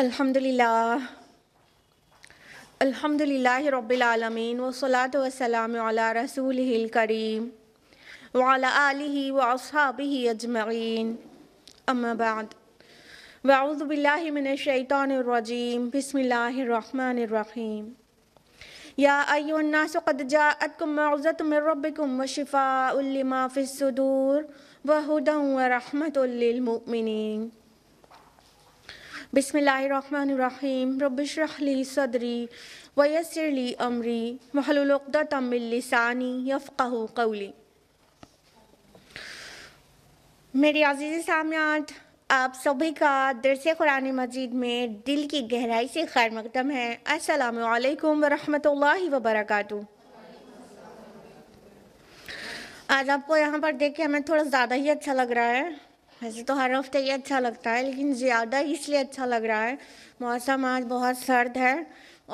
الحمد لله الحمد لله رب العالمين والصلاة والسلام على رسوله الكريم وعلى آله وأصحابه أجمعين أما بعد وأعوذ بالله من الشيطان الرجيم بسم الله الرحمن الرحيم يا أيها الناس قد جاءتكم معزة من ربكم وشفاء لما في الصدور وهدى ورحمة للمؤمنين बिसमीम रबरहली सदरी वयसरली अमरी महलुलदा तमिलसानी यफ़ाह कौली मेरे अजीज़ सामियात आप सभी का दरस कुरान मजीद में दिल की गहराई से खैर मकदम है अस्सलाम वालेकुम वरहमतुल्लाहि आज आपको यहाँ पर देख के हमें थोड़ा ज़्यादा ही अच्छा लग रहा है वैसे तो हर हफ्ते ही अच्छा लगता है लेकिन ज़्यादा इसलिए अच्छा लग रहा है मौसम आज बहुत सर्द है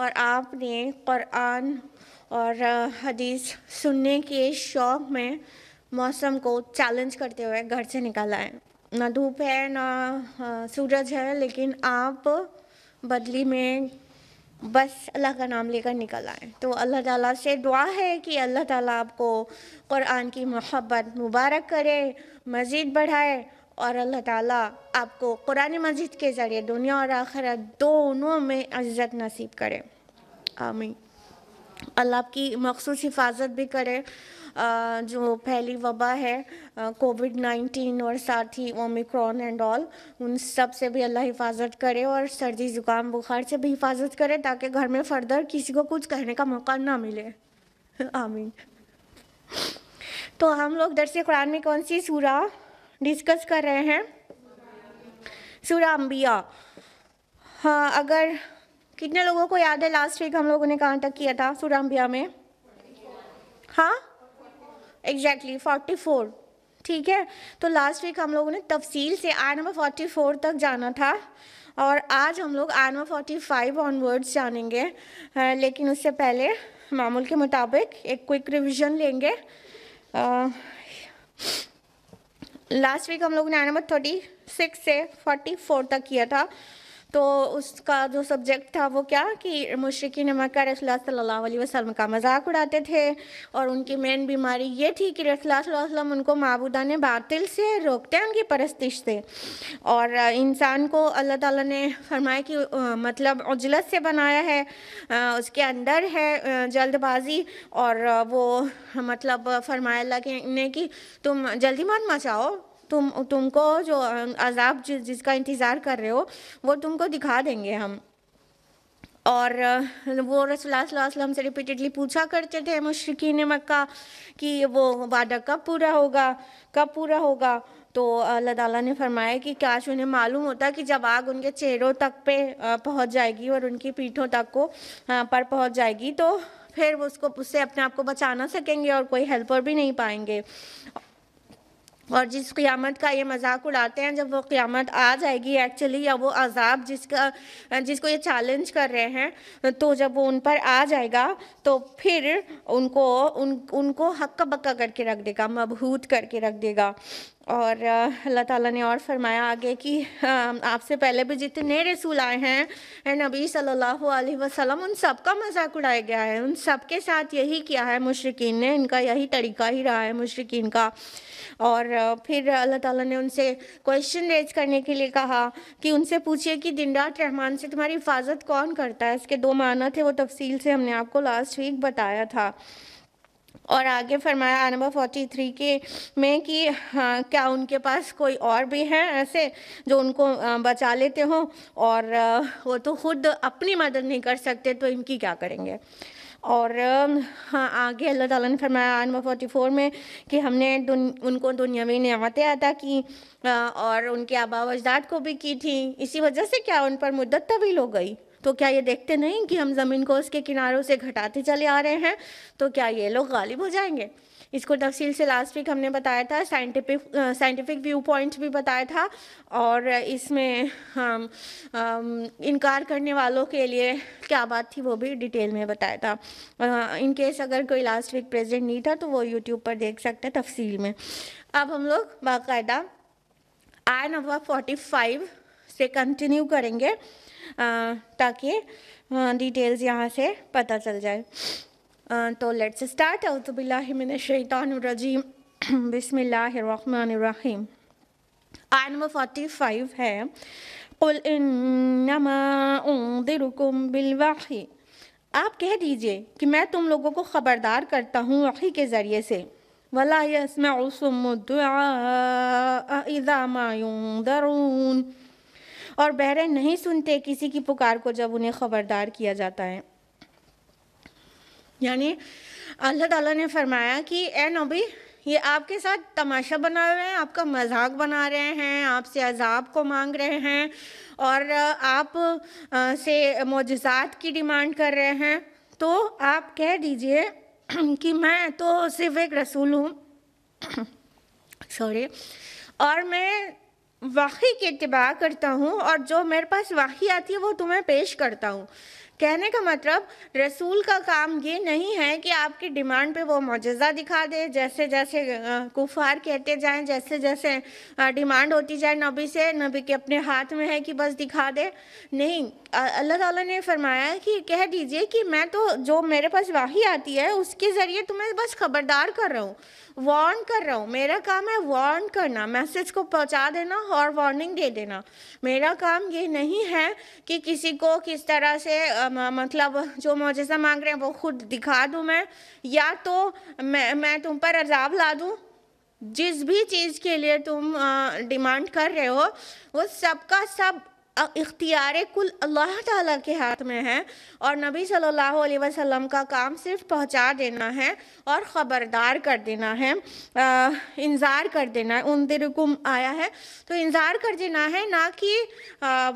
और आपने कुरान और हदीस सुनने के शौक़ में मौसम को चैलेंज करते हुए घर से निकाला है ना धूप है ना सूरज है लेकिन आप बदली में बस अल्लाह का नाम लेकर निकल आए तो अल्लाह ताला से दुआ है कि अल्लाह ताला आपको कुरान की मोहब्बत मुबारक करे मज़ीद बढ़ाए और अल्लाह ताला आपको कुरान मस्जिद के ज़रिए दुनिया और आखिरत दोनों में इज़्ज़त नसीब करे आमीन अल्लाह आपकी मखसूस हिफाजत भी करे जो पहली वबा है कोविड नाइन्टीन और साथ ही ओमिक्रॉन एंड ऑल उन सब से भी अल्लाह हिफाजत करे और सर्दी ज़ुकाम बुखार से भी हिफाजत करे ताकि घर में फर्दर किसी को कुछ कहने का मौका ना मिले आमीन तो हम लोग दरस कुरान में कौन सी सूरा डिस्कस कर रहे हैं सूरा अम्बिया हाँ अगर कितने लोगों को याद है लास्ट वीक हम लोगों ने कहाँ तक किया था सूरा अम्बिया में हाँ एग्जैक्टली फोर्टी फोर ठीक है तो लास्ट वीक हम लोगों ने तफसील से आय नंबर फोर्टी फोर तक जाना था और आज हम लोग आय नंबर फोर्टी फाइव ऑनवर्ड्स जानेंगे आ, लेकिन उससे पहले मामूल के मुताबिक एक क्विक रिविज़न लेंगे आ, लास्ट वीक हम लोग ने आया नंबर थर्टी सिक्स से फोर्टी फोर तक किया था तो उसका जो सब्जेक्ट था वो क्या कि मुशरकिन मक्का रसोल्ला वसलम का मजाक उड़ाते थे और उनकी मेन बीमारी ये थी कि रसोल्ला वसलम उनको मबूदा ने बातिल से रोकते हैं उनकी परस्तिश से और इंसान को अल्लाह ताला ने फरमाया कि मतलब उजलत से बनाया है उसके अंदर है जल्दबाजी और वो मतलब फरमाया अल्लाह ने कि तुम जल्दी मत मचाओ तुम तुमको जो अजाब जिसका इंतज़ार कर रहे हो वो तुमको दिखा देंगे हम और वो रसोल्लाम से रिपीटेडली पूछा करते थे मशरकिन मक्का कि वो वादा कब पूरा होगा कब पूरा होगा तो अल्लाह ताला ने फरमाया कि क्या उन्हें मालूम होता कि जब आग उनके चेहरों तक पे पहुंच जाएगी और उनकी पीठों तक को पर पहुंच जाएगी तो फिर वो उसको उससे अपने आप को बचाना सकेंगे और कोई हेल्पर भी नहीं पाएंगे और जिस क़ियामत का ये मजाक उड़ाते हैं जब वो क़ियामत आ जाएगी एक्चुअली या वो अजाब जिसका जिसको ये चैलेंज कर रहे हैं तो जब वो उन पर आ जाएगा तो फिर उनको उन उनको हक्का बक्का करके रख देगा मबहूत करके रख देगा और अल्लाह ताला ने और फरमाया आगे कि आपसे पहले भी जितने रसूल आए हैं नबी सल्लल्लाहु अलैहि वसल्लम उन सब का मजाक उड़ाया गया है उन सब के साथ यही किया है मुशरकिन ने इनका यही तरीका ही रहा है मुशरकिन का और फिर अल्लाह ताला ने उनसे क्वेश्चन रेज करने के लिए कहा कि उनसे पूछिए कि दिन रात रहमान से तुम्हारी हिफाजत कौन करता है इसके दो माना थे वो तफसील से हमने आपको लास्ट वीक बताया था और आगे फरमाया नंबर फोर्टी थ्री के में कि हाँ, क्या उनके पास कोई और भी हैं ऐसे जो उनको बचा लेते हों और वो तो खुद अपनी मदद नहीं कर सकते तो इनकी क्या करेंगे और हाँ आगे अल्लाह ताला ने फरमाया आन फोर्टी फोर में कि हमने दुन, उनको दुनियावी नियामतें अदा की और उनके आबा अजदाद को भी की थी इसी वजह से क्या उन पर मुद्दत तवील हो गई तो क्या ये देखते नहीं कि हम ज़मीन को उसके किनारों से घटाते चले आ रहे हैं तो क्या ये लोग गालिब हो जाएंगे इसको तफसील से लास्ट वीक हमने बताया था साइंटिफिक साइंटिफिक व्यू पॉइंट भी बताया था और इसमें हम um, इनकार करने वालों के लिए क्या बात थी वो भी डिटेल में बताया था आ, इन केस अगर कोई लास्ट वीक प्रेजेंट नहीं था तो वो यूट्यूब पर देख सकते हैं तफसील में अब हम लोग बाकायदा आय नंबर फाइव से कंटिन्यू करेंगे ताकि डिटेल्स यहाँ से पता चल जाए तो लेट्स स्टार्ट अउतबिल्लाशैतानरजीम बिसमीम आय फोर्टी फाइव है कुल नमादिरुकुम आप कह दीजिए कि मैं तुम लोगों को ख़बरदार करता हूँ वही के ज़रिए से वला यसमसुमदरून और बहरे नहीं सुनते किसी की पुकार को जब उन्हें खबरदार किया जाता है यानी अल्लाह ताला ने फरमाया कि ए नबी ये आपके साथ तमाशा बना रहे हैं आपका मजाक बना रहे हैं आपसे अजाब को मांग रहे हैं और आप से मोजात की डिमांड कर रहे हैं तो आप कह दीजिए कि मैं तो सिर्फ एक रसूल हूँ सॉरी और मैं वाही की इतबा करता हूँ और जो मेरे पास वाही आती है वो तुम्हें पेश करता हूँ कहने का मतलब रसूल का काम ये नहीं है कि आपकी डिमांड पे वो मुजज़ा दिखा दे जैसे जैसे कुफार कहते जाएं जैसे जैसे डिमांड होती जाए नबी से नबी के अपने हाथ में है कि बस दिखा दे नहीं अल्लाह ताला ने फरमाया कि कह दीजिए कि मैं तो जो मेरे पास वाही आती है उसके ज़रिए तुम्हें तो बस खबरदार कर रहा हूँ वार्न कर रहा हूँ मेरा काम है वार्न करना मैसेज को पहुँचा देना और वार्निंग दे देना मेरा काम ये नहीं है कि किसी को किस तरह से मतलब जो मुआजा मांग रहे हैं वो खुद दिखा दूँ मैं या तो मैं मैं तुम पर अजाब ला दूँ जिस भी चीज़ के लिए तुम डिमांड कर रहे हो वो सबका सब इख्तियार कुल अल्लाह ताला के हाथ में है और नबी सल्लल्लाहु अलैहि वसल्लम का काम सिर्फ पहुंचा देना है और ख़बरदार कर देना है इंतज़ार कर देना है उन तिरकुम आया है तो इंतज़ार कर देना है ना कि आ,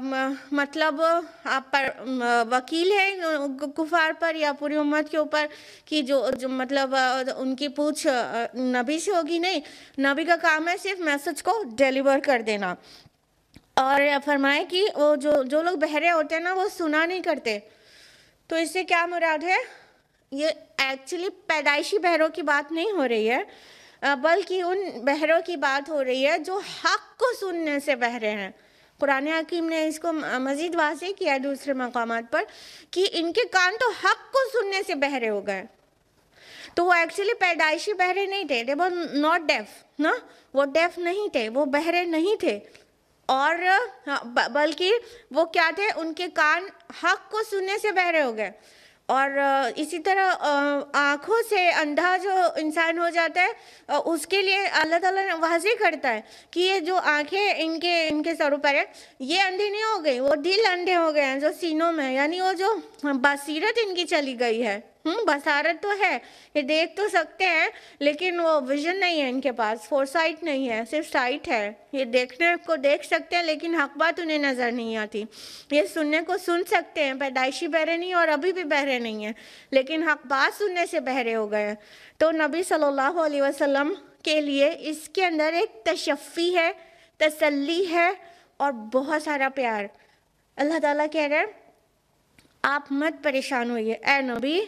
मतलब आप पर वकील है कुफार पर या पूरी उम्मत के ऊपर कि जो जो मतलब उनकी पूछ नबी से होगी नहीं नबी का काम है सिर्फ मैसेज को डिलीवर कर देना और फरमाए कि वो जो जो लोग बहरे होते हैं ना वो सुना नहीं करते तो इससे क्या मुराद है ये एक्चुअली पैदाइशी बहरों की बात नहीं हो रही है बल्कि उन बहरों की बात हो रही है जो हक को सुनने से बहरे हैं कुरान हकीम ने इसको मज़ीद वाजे किया है दूसरे मकाम पर कि इनके कान तो हक को सुनने से बहरे हो गए तो वो एक्चुअली पैदाइशी बहरे नहीं थे दे वो नॉट डेफ ना वो डेफ नहीं थे वो बहरे नहीं थे और हाँ, बल्कि वो क्या थे उनके कान हक को सुनने से बहरे हो गए और इसी तरह आँखों से अंधा जो इंसान हो जाता है उसके लिए अल्लाह ताला वाजी करता है कि ये जो आंखें इनके इनके सरों पर है ये अंधे नहीं हो गई वो दिल अंधे हो गए हैं जो सीनों में यानी वो जो हाँ, बसीरत इनकी चली गई है हम्म बसारत तो है ये देख तो सकते हैं लेकिन वो विजन नहीं है इनके पास फोरसाइट नहीं है सिर्फ साइट है ये देखने को देख सकते हैं लेकिन हक बात उन्हें नज़र नहीं आती ये सुनने को सुन सकते हैं पैदाइशी बहरे नहीं और अभी भी बहरे नहीं हैं लेकिन हक बात सुनने से बहरे हो गए हैं तो नबी सल्लल्लाहु अलैहि वसल्लम के लिए इसके अंदर एक तशफ़ी है तसली है और बहुत सारा प्यार अल्लाह ताला कह रहे हैं आप मत परेशान होइए ए नबी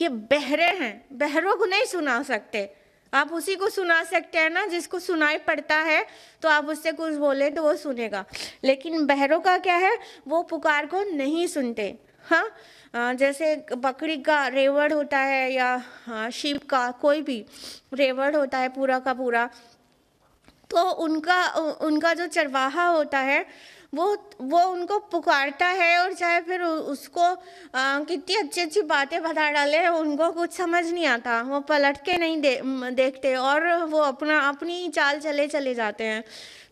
ये बहरे हैं बहरों को नहीं सुना सकते आप उसी को सुना सकते हैं ना जिसको सुनाई पड़ता है तो आप उससे कुछ बोले तो वो सुनेगा लेकिन बहरों का क्या है वो पुकार को नहीं सुनते हाँ जैसे बकरी का रेवड़ होता है या शिव का कोई भी रेवड़ होता है पूरा का पूरा तो उनका उनका जो चरवाहा होता है वो वो उनको पुकारता है और चाहे फिर उसको कितनी अच्छी अच्छी बातें बता डाले उनको कुछ समझ नहीं आता वो पलट के नहीं दे, देखते और वो अपना अपनी चाल चले चले जाते हैं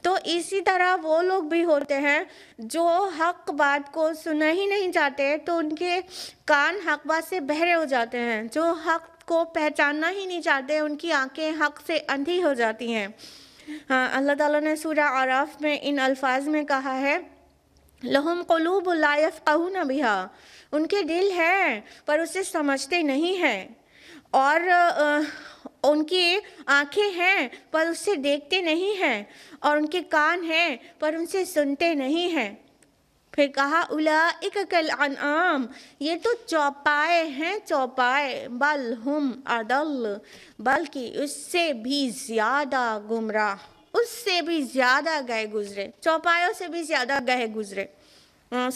तो इसी तरह वो लोग भी होते हैं जो हक बात को सुना ही नहीं चाहते तो उनके कान हक बात से बहरे हो जाते हैं जो हक को पहचानना ही नहीं चाहते उनकी आंखें हक से अंधी हो जाती हैं हाँ अल्लाह ताला ने सूर्य आराफ में इन अल्फाज में कहा है लहम कलूब लायफ़ कहूँ बिहा उनके दिल है पर उसे समझते नहीं हैं और उनकी आंखें हैं पर उसे देखते नहीं हैं और उनके कान हैं पर उनसे सुनते नहीं हैं फिर कहा उला कल अनआम ये तो चौपाए हैं चौपाए बल हम अदल बल्कि उससे भी ज़्यादा गुमराह उससे भी ज़्यादा गए गुजरे चौपायों से भी ज़्यादा गए गुजरे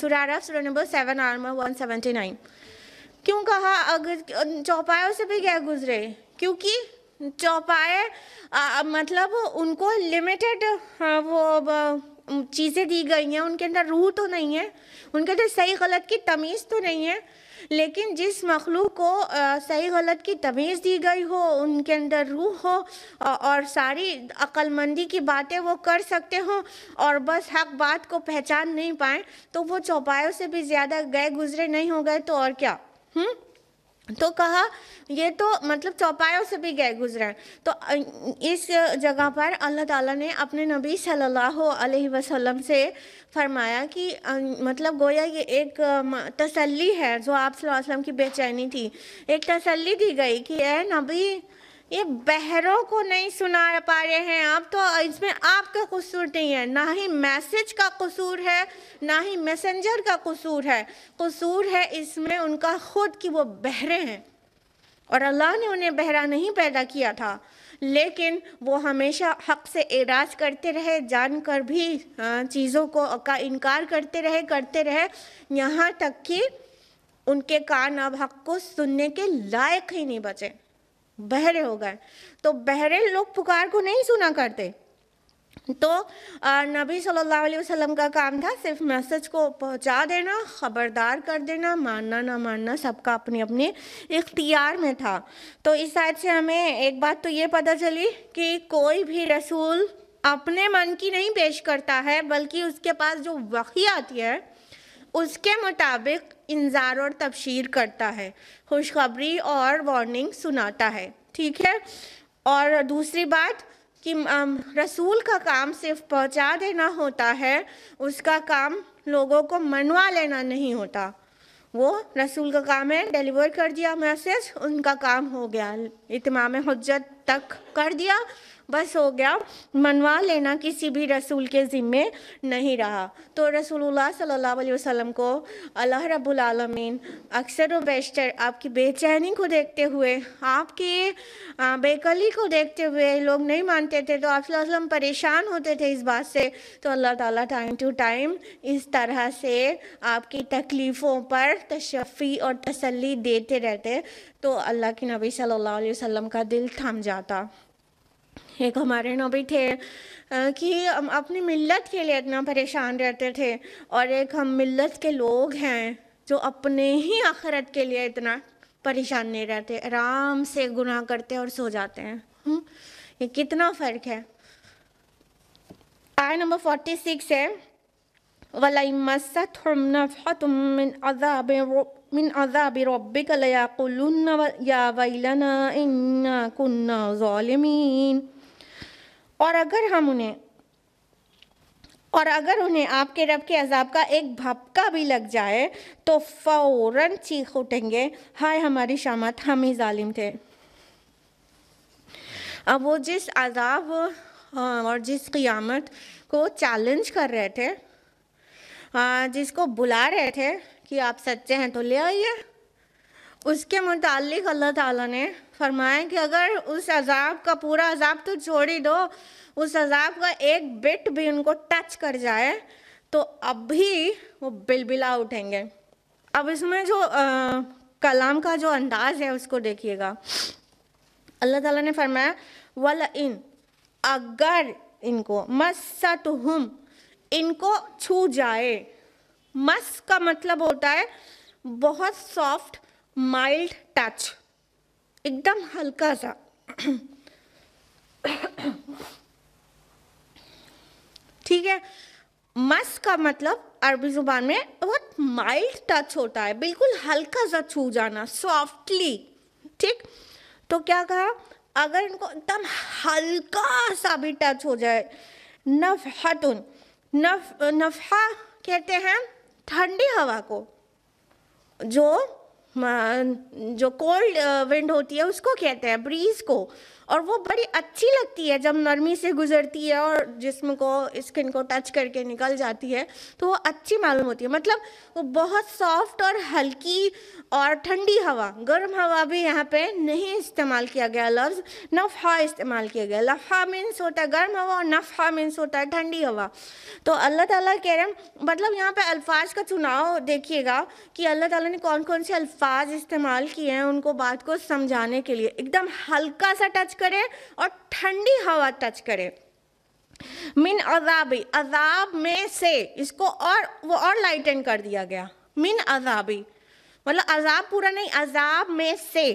सुरारा सुरा नंबर सेवन आर्मा वन सेवेंटी नाइन क्यों कहा अगर चौपायों से भी गए गुजरे क्योंकि चौपाए मतलब उनको लिमिटेड हाँ, वो चीज़ें दी गई हैं उनके अंदर रूह तो नहीं है उनके अंदर सही गलत की तमीज़ तो नहीं है लेकिन जिस मखलूक को सही गलत की तमीज़ दी गई हो उनके अंदर रूह हो और सारी अक्लमंदी की बातें वो कर सकते हों और बस हक बात को पहचान नहीं पाएँ तो वो चौपायों से भी ज़्यादा गए गुजरे नहीं हो गए तो और क्या हुँ? तो कहा ये तो मतलब चौपायों से भी गए गुजरे तो इस जगह पर अल्लाह ताला ने अपने नबी सल्लल्लाहु अलैहि वसल्लम से फरमाया कि मतलब गोया ये एक तसल्ली है जो आप वसल्लम की बेचैनी थी एक तसल्ली दी गई कि ए नबी ये बहरों को नहीं सुना पा रहे हैं आप तो इसमें आपका कसूर नहीं है ना ही मैसेज का कसूर है ना ही मैसेंजर का कसूर है कसूर है इसमें उनका खुद कि वो बहरे हैं और अल्लाह ने उन्हें बहरा नहीं पैदा किया था लेकिन वो हमेशा हक से एराज करते रहे जानकर भी चीज़ों को का इनकार करते रहे करते रहे यहाँ तक कि उनके कान अब हक को सुनने के लायक ही नहीं बचे बहरे हो गए तो बहरे लोग पुकार को नहीं सुना करते तो नबी सल्लल्लाहु अलैहि वसल्लम का काम था सिर्फ मैसेज को पहुंचा देना ख़बरदार कर देना मानना ना मानना सबका अपने अपने इख्तियार में था तो इस साइड से हमें एक बात तो ये पता चली कि कोई भी रसूल अपने मन की नहीं पेश करता है बल्कि उसके पास जो वही आती है उसके मुताबिक इंजार और तबशीर करता है खुशखबरी और वार्निंग सुनाता है ठीक है और दूसरी बात कि रसूल का काम सिर्फ पहुंचा देना होता है उसका काम लोगों को मनवा लेना नहीं होता वो रसूल का काम है डिलीवर कर दिया मैसेज उनका काम हो गया इतमाम हजत तक कर दिया बस हो गया मनवा लेना किसी भी रसूल के ज़िम्मे नहीं रहा तो रसूलुल्लाह सल्लल्लाहु अलैहि वसल्लम को अल्लाह रब्बुल आलमीन अक्सर व बेशतर आपकी बेचैनी को देखते हुए आपकी बेकली को देखते हुए लोग नहीं मानते थे तो आप परेशान होते थे इस बात से तो अल्लाह ताला टाइम टू टाइम इस तरह से आपकी तकलीफ़ों पर तशफ़ी और तसली देते रहते तो अल्लाह के नबी सल्लल्लाहु अलैहि वसल्लम का दिल थम जाता एक हमारे नबी थे कि हम अपनी मिल्लत के लिए इतना परेशान रहते थे और एक हम मिल्लत के लोग हैं जो अपने ही आखरत के लिए इतना परेशान नहीं रहते आराम से गुनाह करते और सो जाते हैं हम्म, ये कितना फ़र्क है आय नंबर फोर्टी सिक्स है मिन अजाब रबिक लयाकुलुन्न या वैलना इन्ना कुन्ना और अगर हम उन्हें और अगर उन्हें आपके रब के अजाब का एक भपका भी लग जाए तो फ़ौर चीख उठेंगे हाय हमारी शामत हम ही ालिम थे अब वो जिस अजाब हाँ, और जिस क़ियामत को चैलेंज कर रहे थे हाँ, जिसको बुला रहे थे कि आप सच्चे हैं तो ले आइए उसके मुतालिक अल्लाह ताला ने फरमाया कि अगर उस अजाब का पूरा अजाब तो छोड़ ही दो उस अजाब का एक बिट भी उनको टच कर जाए तो अभी वो बिलबिला उठेंगे अब इसमें जो आ, कलाम का जो अंदाज़ है उसको देखिएगा अल्लाह ताला ने फरमाया वल इन अगर इनको मस्त हम इनको छू जाए मस का मतलब होता है बहुत सॉफ्ट माइल्ड टच एकदम हल्का सा ठीक है मस का मतलब अरबी जुबान में बहुत माइल्ड टच होता है बिल्कुल हल्का सा छू जाना सॉफ्टली ठीक तो क्या कहा अगर इनको एकदम हल्का सा भी टच हो जाए नफहतुन नफ नफहा कहते हैं ठंडी हवा को जो जो कोल्ड विंड uh, होती है उसको कहते हैं ब्रीज को और वो बड़ी अच्छी लगती है जब नरमी से गुजरती है और जिसम को स्किन को टच करके निकल जाती है तो वो अच्छी मालूम होती है मतलब वो बहुत सॉफ्ट और हल्की और ठंडी हवा गर्म हवा भी यहाँ पे नहीं इस्तेमाल किया गया लफ्ज़ नफ़ा इस्तेमाल किया गया लफ़ा मीन्स होता है गर्म हवा और नफ़ा मीन्स होता है ठंडी हवा तो अल्लाह ताला कह रहे हैं मतलब यहाँ पे अल्फाज का चुनाव देखिएगा कि अल्लाह ताला ने कौन कौन से अल्फाज इस्तेमाल किए हैं उनको बात को समझाने के लिए एकदम हल्का सा टच करे और ठंडी हवा टच करे मिन अजाबी अजाब में से इसको और वो और लाइटन कर दिया गया मिन अजाबी मतलब अजाब पूरा नहीं अजाब में से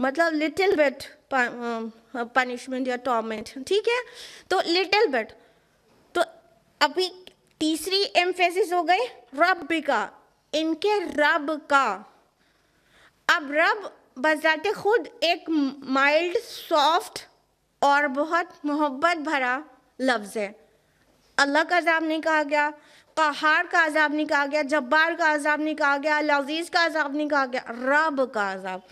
मतलब लिटिल बिट पनिशमेंट या टॉमेंट ठीक है तो लिटिल बिट तो अभी तीसरी एम्फेसिस हो गई रब का इनके रब का अब रब बजाते खुद एक माइल्ड सॉफ्ट और बहुत मोहब्बत भरा लफ्ज़ है अल्लाह का अजाब नहीं कहा गया कहार का अजाब नहीं कहा गया जब्बार का अजाब नहीं कहा गया लजीज़ का अजाब नहीं कहा गया रब का अजाब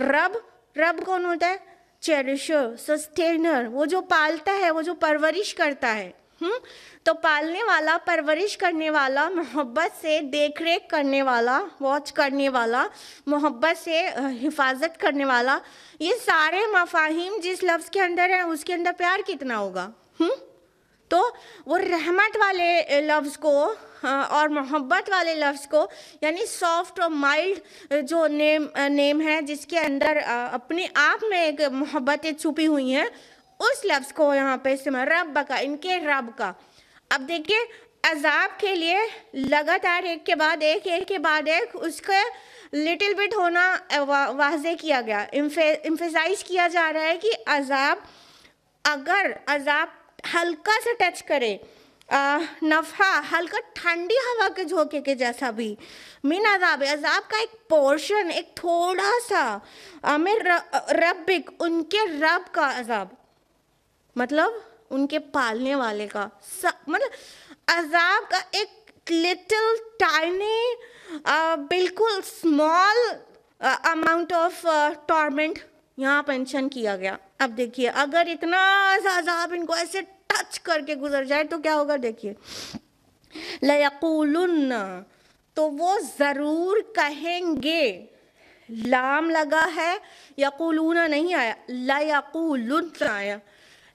रब रब कौन होता है चेरिशर सस्टेनर वो जो पालता है वो जो परवरिश करता है हुँ? तो पालने वाला परवरिश करने वाला मोहब्बत से देख रेख करने वाला वॉच करने वाला मोहब्बत से हिफाजत करने वाला ये सारे मफाहिम जिस लफ्ज़ के अंदर है उसके अंदर प्यार कितना होगा हुँ? हम्म? तो वो रहमत वाले लफ्ज़ को और मोहब्बत वाले लफ्ज़ को यानी सॉफ्ट और माइल्ड जो नेम नेम है जिसके अंदर अपने आप में एक मोहब्बतें छुपी हुई हैं उस लफ्ज़ को यहाँ पे इस्तेमाल रब का इनके रब का अब देखिए अजाब के लिए लगातार एक के बाद एक एक के बाद एक उसके लिटिल बिट होना वा, वाजे किया गया इम्फेसाइज किया जा रहा है कि अजाब अगर अजाब हल्का सा टच करे आ, नफा हल्का ठंडी हवा के झोंके के जैसा भी मीन अजाब अजाब का एक पोर्शन एक थोड़ा सा आमिर रबिक उनके रब का अजाब मतलब उनके पालने वाले का मतलब अजाब का एक लिटिल टाइनी बिल्कुल स्मॉल अमाउंट ऑफ टॉर्मेंट यहाँ पेंशन किया गया अब देखिए अगर इतना अजाब इनको ऐसे टच करके गुजर जाए तो क्या होगा देखिए लयकुलन तो वो ज़रूर कहेंगे लाम लगा है यकुलूना नहीं आया लयकुलन आया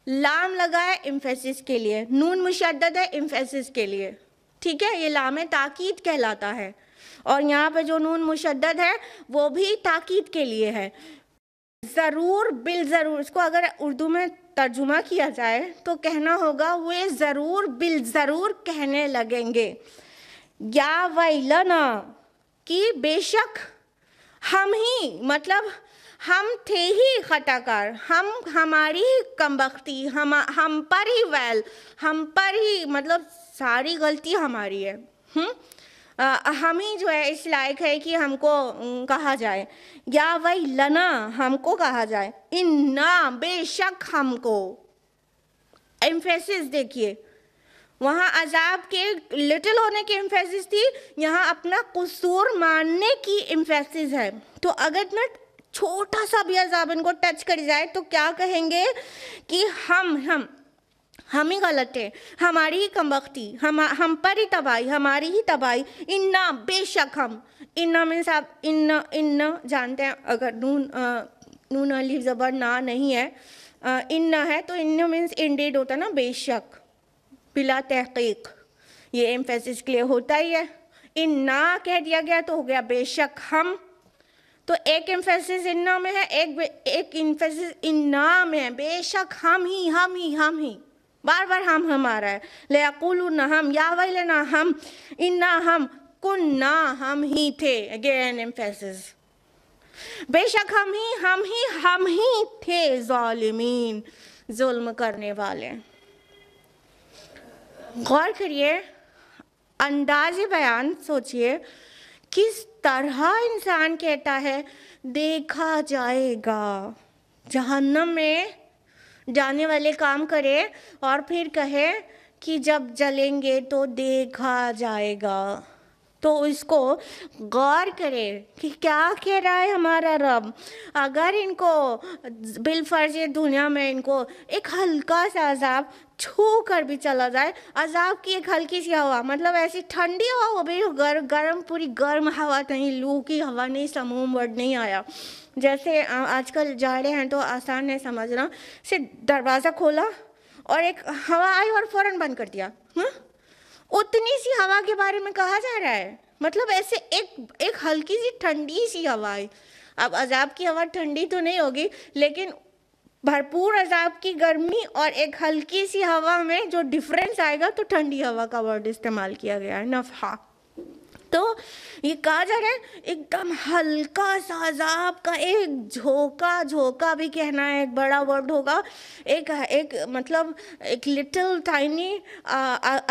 लाम लगा है इम्फेसिस के लिए नून मुशद है इम्फेसिस के लिए ठीक है ये लाम ताकीद कहलाता है और यहाँ पे जो नून मुशद है वो भी ताकीद के लिए है ज़रूर बिल ज़रूर इसको अगर उर्दू में तर्जुमा किया जाए तो कहना होगा वे ज़रूर बिल ज़रूर कहने लगेंगे या वैलना कि बेशक हम ही मतलब हम थे ही खटाकार हम हमारी ही कमबख्ती हम हम पर ही वैल हम पर ही मतलब सारी गलती हमारी है हुँ? हम ही जो है इस लायक है कि हमको कहा जाए या वही लना हमको कहा जाए इन ना बेशक हमको एम्फेसिस देखिए वहाँ अजाब के लिटिल होने की एम्फेसिस थी यहाँ अपना कसूर मानने की एम्फेसिस है तो अगर नट छोटा सा भी अजाब इनको टच कर जाए तो क्या कहेंगे कि हम हम हम ही गलत हैं हमारी ही कमबख्ती हम हम पर ही तबाही हमारी ही तबाही इन्ना बेशक हम इन्ना मीन्स आप इन्ना इन्ना जानते हैं अगर नून नून अली ज़बर ना नहीं है इन इन्ना है तो इन्ना मीन्स इंडेड होता ना बेशक बिला तहकीक ये एम्फेसिस के लिए होता ही है इन्ना कह दिया गया तो हो गया बेशक हम तो एक इम्फेसिस ना में है एक एक इम्फेसिस ना में है बेशक हम ही हम ही हम ही बार बार हम हम आ रहा है ले अकुल ना हम या वही ना हम इन ना हम कुन ना हम ही थे अगेन इम्फेसिस बेशक हम ही हम ही हम ही थे जालिमीन जुल्म करने वाले गौर करिए अंदाज बयान सोचिए किस तरह इंसान कहता है देखा जाएगा जहन्नम में जाने वाले काम करे और फिर कहे कि जब जलेंगे तो देखा जाएगा तो इसको गौर करें कि क्या कह रहा है हमारा रब अगर इनको बिलफर्ज दुनिया में इनको एक हल्का सा अजाब छू कर भी चला जाए अजाब की एक हल्की सी हवा मतलब ऐसी ठंडी हवा वो भी गर, गर्म पूरी गर्म हवा कहीं लू की हवा नहीं समूह वर्ड नहीं आया जैसे आजकल जाड़े हैं तो आसान है समझना से दरवाज़ा खोला और एक हवा आई और फ़ौरन बंद कर दिया हाँ उतनी सी हवा के बारे में कहा जा रहा है मतलब ऐसे एक एक हल्की सी ठंडी सी हवा आई अब अजाब की हवा ठंडी तो नहीं होगी लेकिन भरपूर अजाब की गर्मी और एक हल्की सी हवा में जो डिफरेंस आएगा तो ठंडी हवा का वर्ड इस्तेमाल किया गया है नफ़ा तो ये कहा जा रहा है एकदम हल्का सा अजाब का एक झोंका झोंका भी कहना है एक बड़ा वर्ड होगा एक एक मतलब एक लिटिल टाइनी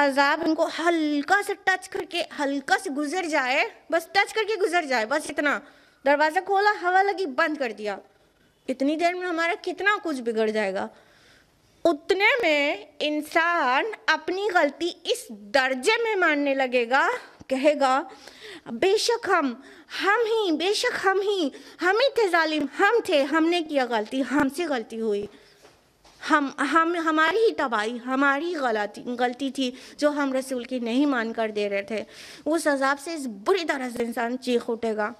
अजाब इनको हल्का से टच करके हल्का से गुजर जाए बस टच करके गुजर जाए बस इतना दरवाज़ा खोला हवा लगी बंद कर दिया इतनी देर में हमारा कितना कुछ बिगड़ जाएगा उतने में इंसान अपनी गलती इस दर्जे में मानने लगेगा कहेगा बेशक हम हम ही बेशक हम ही हम ही थे जालिम हम थे हमने किया गलती हमसे गलती हुई हम हम हमारी ही तबाही हमारी ही गलती गलती थी जो हम रसूल की नहीं मान कर दे रहे थे उस अजाब से इस बुरी तरह से इंसान चीख उठेगा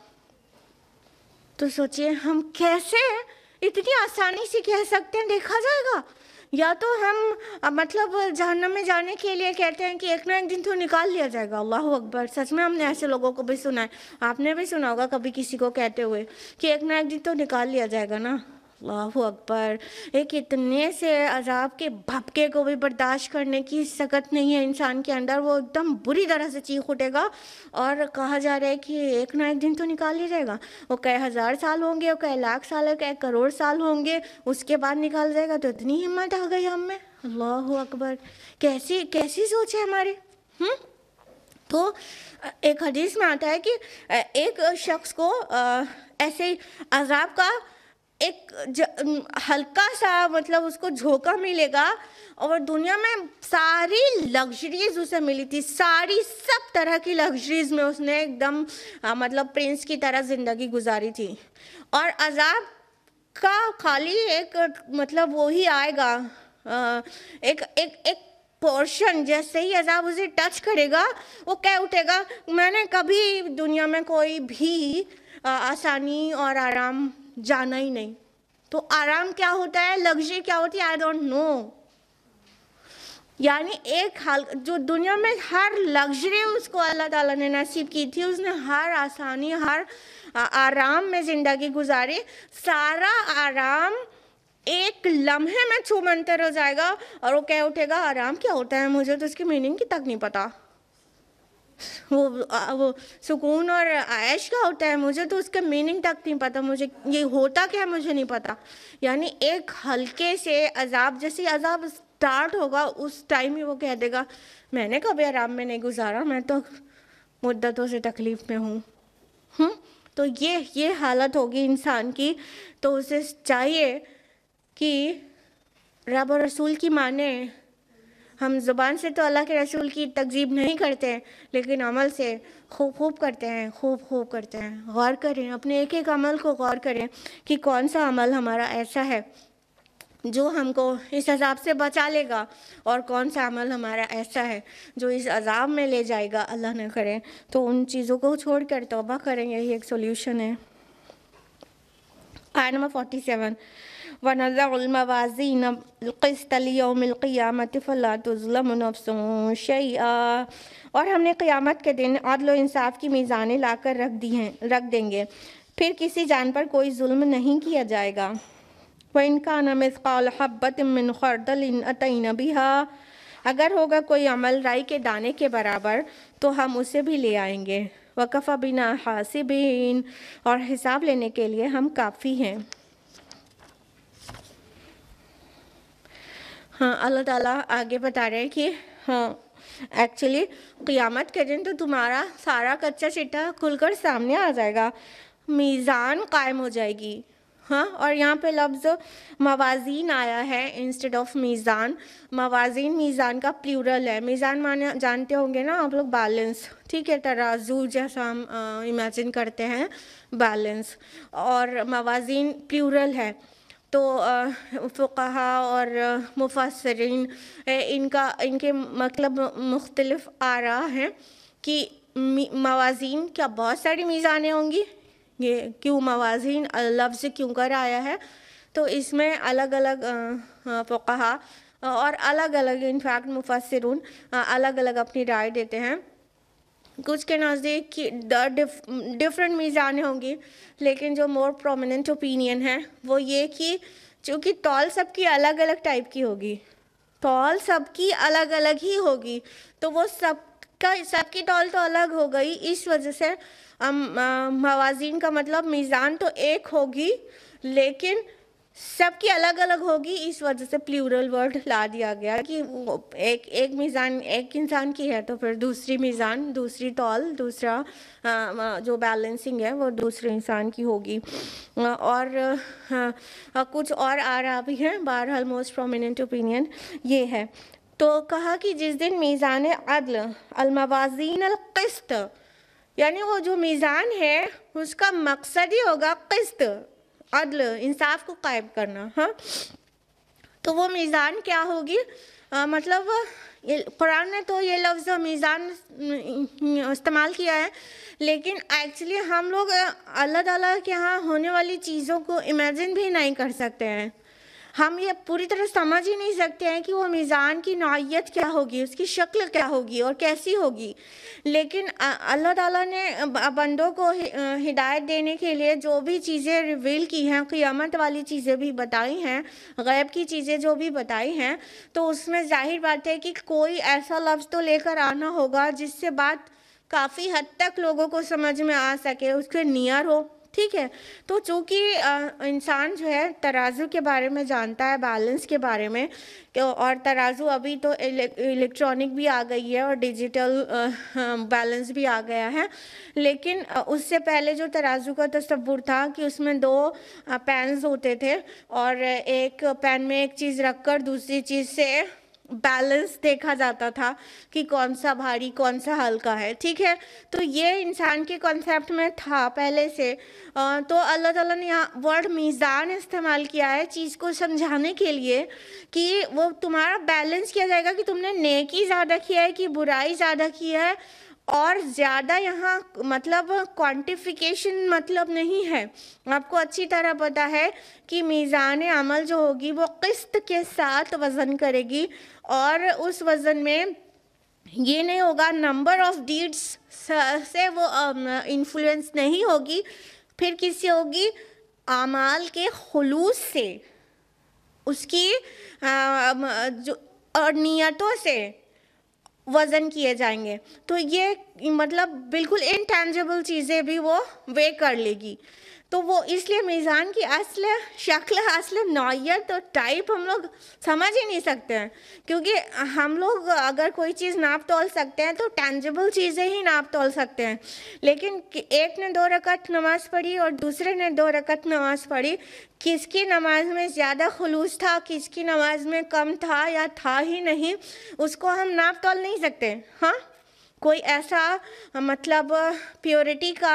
तो सोचिए हम कैसे इतनी आसानी से कह सकते हैं देखा जाएगा या तो हम मतलब जहनम में जाने के लिए कहते हैं कि एक ना एक दिन तो निकाल लिया जाएगा अल्लाह अकबर सच में हमने ऐसे लोगों को भी सुना है आपने भी सुना होगा कभी किसी को कहते हुए कि एक ना एक दिन तो निकाल लिया जाएगा ना अल्लाह अकबर एक इतने से अजाब के भपके को भी बर्दाश्त करने की सकत नहीं है इंसान के अंदर वो एकदम बुरी तरह से चीख उठेगा और कहा जा रहा है कि एक ना एक दिन तो निकाल ही रहेगा वो कई हज़ार साल होंगे वो कई लाख साल है कई करोड़ साल होंगे उसके बाद निकाल जाएगा तो इतनी हिम्मत आ गई हमें अल्लाह अकबर कैसी कैसी सोच है हमारी हम्म तो एक हदीस में आता है कि एक शख्स को ऐसे अजाब का एक हल्का सा मतलब उसको झोंका मिलेगा और दुनिया में सारी लग्जरीज उसे मिली थी सारी सब तरह की लग्जरीज में उसने एकदम मतलब प्रिंस की तरह ज़िंदगी गुजारी थी और अजाब का खाली एक मतलब वो ही आएगा आ, एक एक एक पोर्शन जैसे ही अजाब उसे टच करेगा वो कह उठेगा मैंने कभी दुनिया में कोई भी आसानी और आराम जाना ही नहीं तो आराम क्या होता है लग्जरी क्या होती है आई डोंट नो यानी एक हाल जो दुनिया में हर लग्जरी उसको अल्लाह ताला ने नसीब की थी उसने हर आसानी हर आराम में ज़िंदगी गुजारी सारा आराम एक लम्हे में छू मंतर हो जाएगा और वो कह उठेगा आराम क्या होता है मुझे तो उसकी मीनिंग की तक नहीं पता वो वो सुकून और आयश का होता है मुझे तो उसका मीनिंग तक नहीं पता मुझे ये होता क्या है मुझे नहीं पता यानी एक हल्के से अजाब जैसे अजाब स्टार्ट होगा उस टाइम ही वो कह देगा मैंने कभी आराम में नहीं गुजारा मैं तो मुद्दतों से तकलीफ़ में हूँ हूँ हम्म, तो ये ये हालत होगी इंसान की तो उसे चाहिए कि रब और रसूल की माने हम ज़ुबान से तो अल्लाह के रसूल की तकजीब नहीं करते हैं लेकिन अमल से खूब खूब करते हैं खूब खूब करते हैं गौर करें अपने एक एक अमल को गौर करें कि कौन सा अमल हमारा ऐसा है जो हमको इस अजाब से बचा लेगा और कौन सा अमल हमारा ऐसा है जो इस अजाब में ले जाएगा अल्लाह ना करें तो उन चीज़ों को छोड़ कर तोबा करें यही एक सोल्यूशन है आय नंबर फोर्टी सेवन ونضع الموازين القسط ليوم القيامة فلا تظلم और हमने क़ियामत के दिन अदल इंसाफ की मीज़ानें ला कर रख दी हैं रख देंगे फिर किसी जान पर कोई जुल्म नहीं किया जाएगा व इनका नमस्काल हब्बत मिन खरदल अतई अगर होगा कोई अमल राय के दाने के बराबर तो हम उसे भी ले आएंगे वकफ़ा बिना हासिबिन और हिसाब लेने के लिए हम काफ़ी हैं हाँ अल्लाह ताला आगे बता रहे हैं कि हाँ एक्चुअली क़ियामत के दिन तो तुम्हारा सारा कच्चा चिट्ठा खुलकर सामने आ जाएगा मीज़ान कायम हो जाएगी हाँ और यहाँ पे लफ्ज़ मवाजीन आया है इंस्टेड ऑफ मीज़ान मवाजीन मीज़ान का प्लूरल है मीज़ान माने जानते होंगे ना आप लोग बैलेंस ठीक है तराजू जैसा हम इमेजिन करते हैं बैलेंस और मवाजीन प्लूरल है तो फ़ुक़हा और मुफसरीन इनका इनके मतलब मुख्तलफ़ रहा हैं कि मवाजीन क्या बहुत सारी मीज़ानें होंगी ये क्यों मवाजीन लफ्ज़ क्यों कर आया है तो इसमें अलग अलग फ़ुक़हा और अलग अलग इनफैक्ट मुफसरून अलग अलग अपनी राय देते हैं कुछ के नज़दीक की डिफरेंट मीज़ान होंगी लेकिन जो मोर प्रोमिनेंट ओपिनियन है वो ये कि चूँकि टॉल सबकी अलग अलग टाइप की होगी टॉल सबकी अलग अलग ही होगी तो वो सबका सबकी टॉल तो अलग हो गई इस वजह से मवाजिन का मतलब मीज़ान तो एक होगी लेकिन सबकी अलग अलग होगी इस वजह से प्लूरल वर्ड ला दिया गया कि एक एक मिज़ान एक इंसान की है तो फिर दूसरी मिज़ान दूसरी तौल दूसरा जो बैलेंसिंग है वो दूसरे इंसान की होगी और कुछ और आ रहा भी है बहरहाल मोस्ट प्रोमिनेंट ओपिनियन ये है तो कहा कि जिस दिन मीज़ान अदल अलमवाजीन अलकस्त यानी वो जो मीज़ान है उसका मकसद ही होगा किस्त अदल इंसाफ को कायम करना हाँ तो वो मीज़ान क्या होगी आ, मतलब कुरान ने तो ये लफ्ज़ मीज़ान इस्तेमाल किया है लेकिन एक्चुअली हम लोग अल्लाह ताला के यहाँ होने वाली चीज़ों को इमेजिन भी नहीं कर सकते हैं हम ये पूरी तरह समझ ही नहीं सकते हैं कि वो मीज़ान की नौीयत क्या होगी उसकी शक्ल क्या होगी और कैसी होगी लेकिन अल्लाह ताला ने बंदों को हिदायत देने के लिए जो भी चीज़ें रिवील की हैं क़ियामत वाली चीज़ें भी बताई हैं गैब की चीज़ें जो भी बताई हैं तो उसमें जाहिर बात है कि कोई ऐसा लफ्ज़ तो लेकर आना होगा जिससे बात काफ़ी हद तक लोगों को समझ में आ सके उसके नियर हो ठीक है तो चूँकि इंसान जो है तराजू के बारे में जानता है बैलेंस के बारे में तो और तराजू अभी तो इलेक्ट्रॉनिक भी आ गई है और डिजिटल बैलेंस भी आ गया है लेकिन उससे पहले जो तराजू का तस्वुर था कि उसमें दो पैंस होते थे और एक पैन में एक चीज़ रखकर दूसरी चीज़ से बैलेंस देखा जाता था कि कौन सा भारी कौन सा हल्का है ठीक है तो ये इंसान के कॉन्सेप्ट में था पहले से तो अल्लाह ताला ने यहाँ वर्ड मीज़ान इस्तेमाल किया है चीज़ को समझाने के लिए कि वो तुम्हारा बैलेंस किया जाएगा कि तुमने नेकी ज़्यादा किया है कि बुराई ज़्यादा किया है और ज़्यादा यहाँ मतलब क्वांटिफिकेशन मतलब नहीं है आपको अच्छी तरह पता है कि मीज़ान अमल जो होगी वो किस्त के साथ वज़न करेगी और उस वज़न में ये नहीं होगा नंबर ऑफ डीड्स से वो इन्फ्लुएंस नहीं होगी फिर किसी होगी आमाल के खलूस से उसकी आ, जो और नीयतों से वज़न किए जाएंगे तो ये मतलब बिल्कुल इनटेंजिबल चीज़ें भी वो वे कर लेगी तो वो इसलिए मीज़ान की असल शक्ल असल नोयत और टाइप हम लोग समझ ही नहीं सकते हैं क्योंकि हम लोग अगर कोई चीज़ नाप तोल सकते हैं तो टेंजिबल चीज़ें ही नाप तोल सकते हैं लेकिन एक ने दो रकत नमाज़ पढ़ी और दूसरे ने दो रकत नमाज़ पढ़ी किसकी नमाज में ज़्यादा खलूस था किसकी नमाज में कम था या था ही नहीं उसको हम नाप तोल नहीं सकते हाँ कोई ऐसा मतलब प्योरिटी का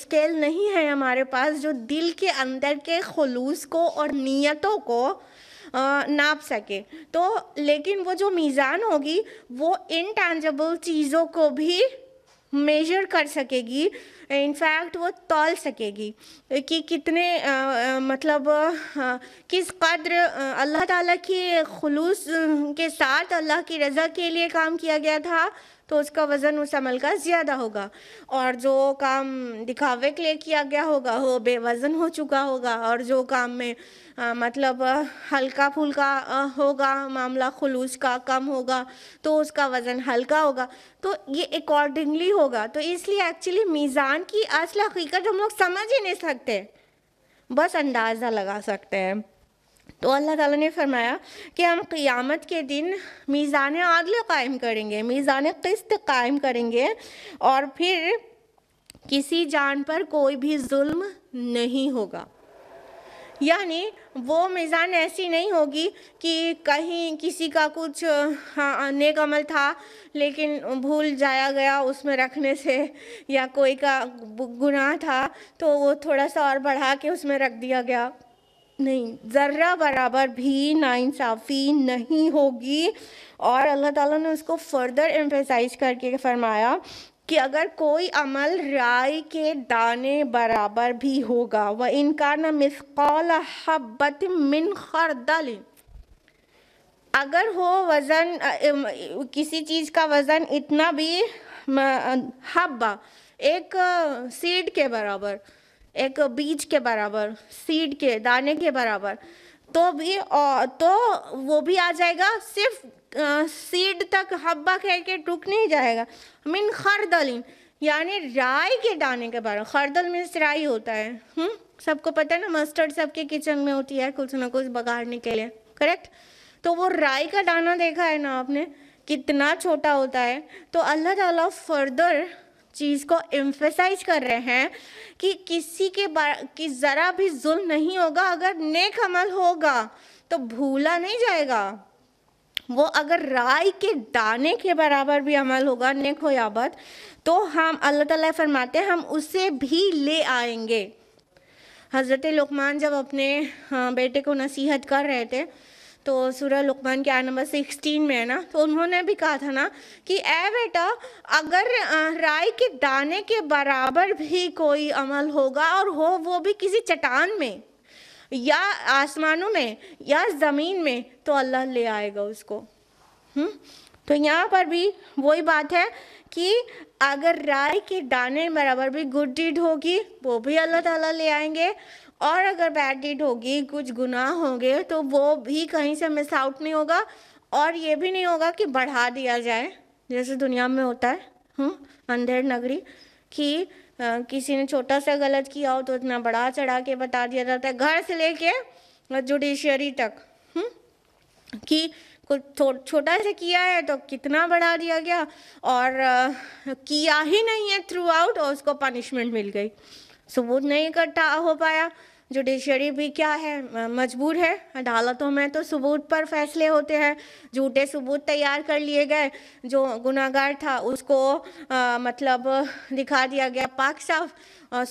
स्केल नहीं है हमारे पास जो दिल के अंदर के खलूस को और नीयतों को नाप सके तो लेकिन वो जो मीज़ान होगी वो इनटेंजिबल चीज़ों को भी मेजर कर सकेगी इनफैक्ट वो तोल सकेगी कि कितने आ, मतलब आ, किस कदर अल्लाह ताला की खलूस के साथ अल्लाह की रज़ा के लिए काम किया गया था तो उसका वज़न उस अमल का ज़्यादा होगा और जो काम दिखावे के लिए किया गया होगा वो बेवज़न हो चुका होगा और जो काम में आ, मतलब हल्का फुल्का होगा मामला खलूस का कम होगा तो उसका वज़न हल्का होगा तो ये अकॉर्डिंगली होगा तो इसलिए एक्चुअली मीज़ान की असल हकीकत हम लोग समझ ही नहीं सकते बस अंदाज़ा लगा सकते हैं तो अल्लाह ताला ने फरमाया कि हम क़ियामत के दिन मीज़ान आदल कायम करेंगे मीज़ान किस्त कायम करेंगे और फिर किसी जान पर कोई भी जुल्म नहीं होगा यानी वो मिज़ान ऐसी नहीं होगी कि कहीं किसी का कुछ हाँ नेक अमल था लेकिन भूल जाया गया उसमें रखने से या कोई का गुनाह था तो वो थोड़ा सा और बढ़ा के उसमें रख दिया गया नहीं ज़र्रा बराबर भी नाइंसाफ़ी नहीं होगी और अल्लाह ताला ने उसको फर्दर एम्फेसाइज करके फरमाया कि अगर कोई अमल राय के दाने बराबर भी होगा व इनका न मिसकौल हब्बत मिन खरदल अगर हो वज़न किसी चीज़ का वज़न इतना भी हब्बा एक सीड के बराबर एक बीज के बराबर सीड के दाने के बराबर तो भी और तो वो भी आ जाएगा सिर्फ सीड तक हब्बा कह के टूक नहीं जाएगा मीन खरदलिन यानी राई के दाने के बारे में खरदल में राई होता है सबको पता है ना मस्टर्ड सबके किचन में होती है कुछ ना कुछ बगाड़ने के लिए करेक्ट तो वो राई का दाना देखा है ना आपने कितना छोटा होता है तो अल्लाह ताला फर्दर चीज़ को एम्फेसाइज कर रहे हैं कि किसी के कि ज़रा भी जुल्म नहीं होगा अगर नेक अमल होगा तो भूला नहीं जाएगा वो अगर राय के दाने के बराबर भी अमल होगा नेक हो या बद तो हम अल्लाह ताला फरमाते हैं हम उसे भी ले आएंगे हज़रत लुकमान जब अपने हाँ, बेटे को नसीहत कर रहे थे तो सूर्य लुकमान के आयत नंबर सिक्सटीन में है ना तो उन्होंने भी कहा था ना कि ए बेटा अगर राय के दाने के बराबर भी कोई अमल होगा और हो वो भी किसी चट्टान में या आसमानों में या ज़मीन में तो अल्लाह ले आएगा उसको हुँ? तो यहाँ पर भी वही बात है कि अगर राय के दाने बराबर भी गुड डीड होगी वो भी अल्लाह ताला ले आएंगे और अगर बैड डीड होगी कुछ गुनाह होंगे तो वो भी कहीं से मिस आउट नहीं होगा और ये भी नहीं होगा कि बढ़ा दिया जाए जैसे दुनिया में होता है हूँ हम्म, अंधेर नगरी कि आ, किसी ने छोटा सा गलत किया हो तो इतना बढ़ा चढ़ा के बता दिया जाता है घर से लेके जुडिशियरी तक हुँ? हम्म, कि कुछ छोटा से किया है तो कितना बढ़ा दिया गया और आ, किया ही नहीं है थ्रू आउट और उसको पनिशमेंट मिल गई सो वो नहीं इकट्ठा हो पाया जुडिशरी भी क्या है मजबूर है अदालतों में तो सबूत पर फैसले होते हैं झूठे सबूत तैयार कर लिए गए जो गुनागार था उसको आ, मतलब दिखा दिया गया पाक साफ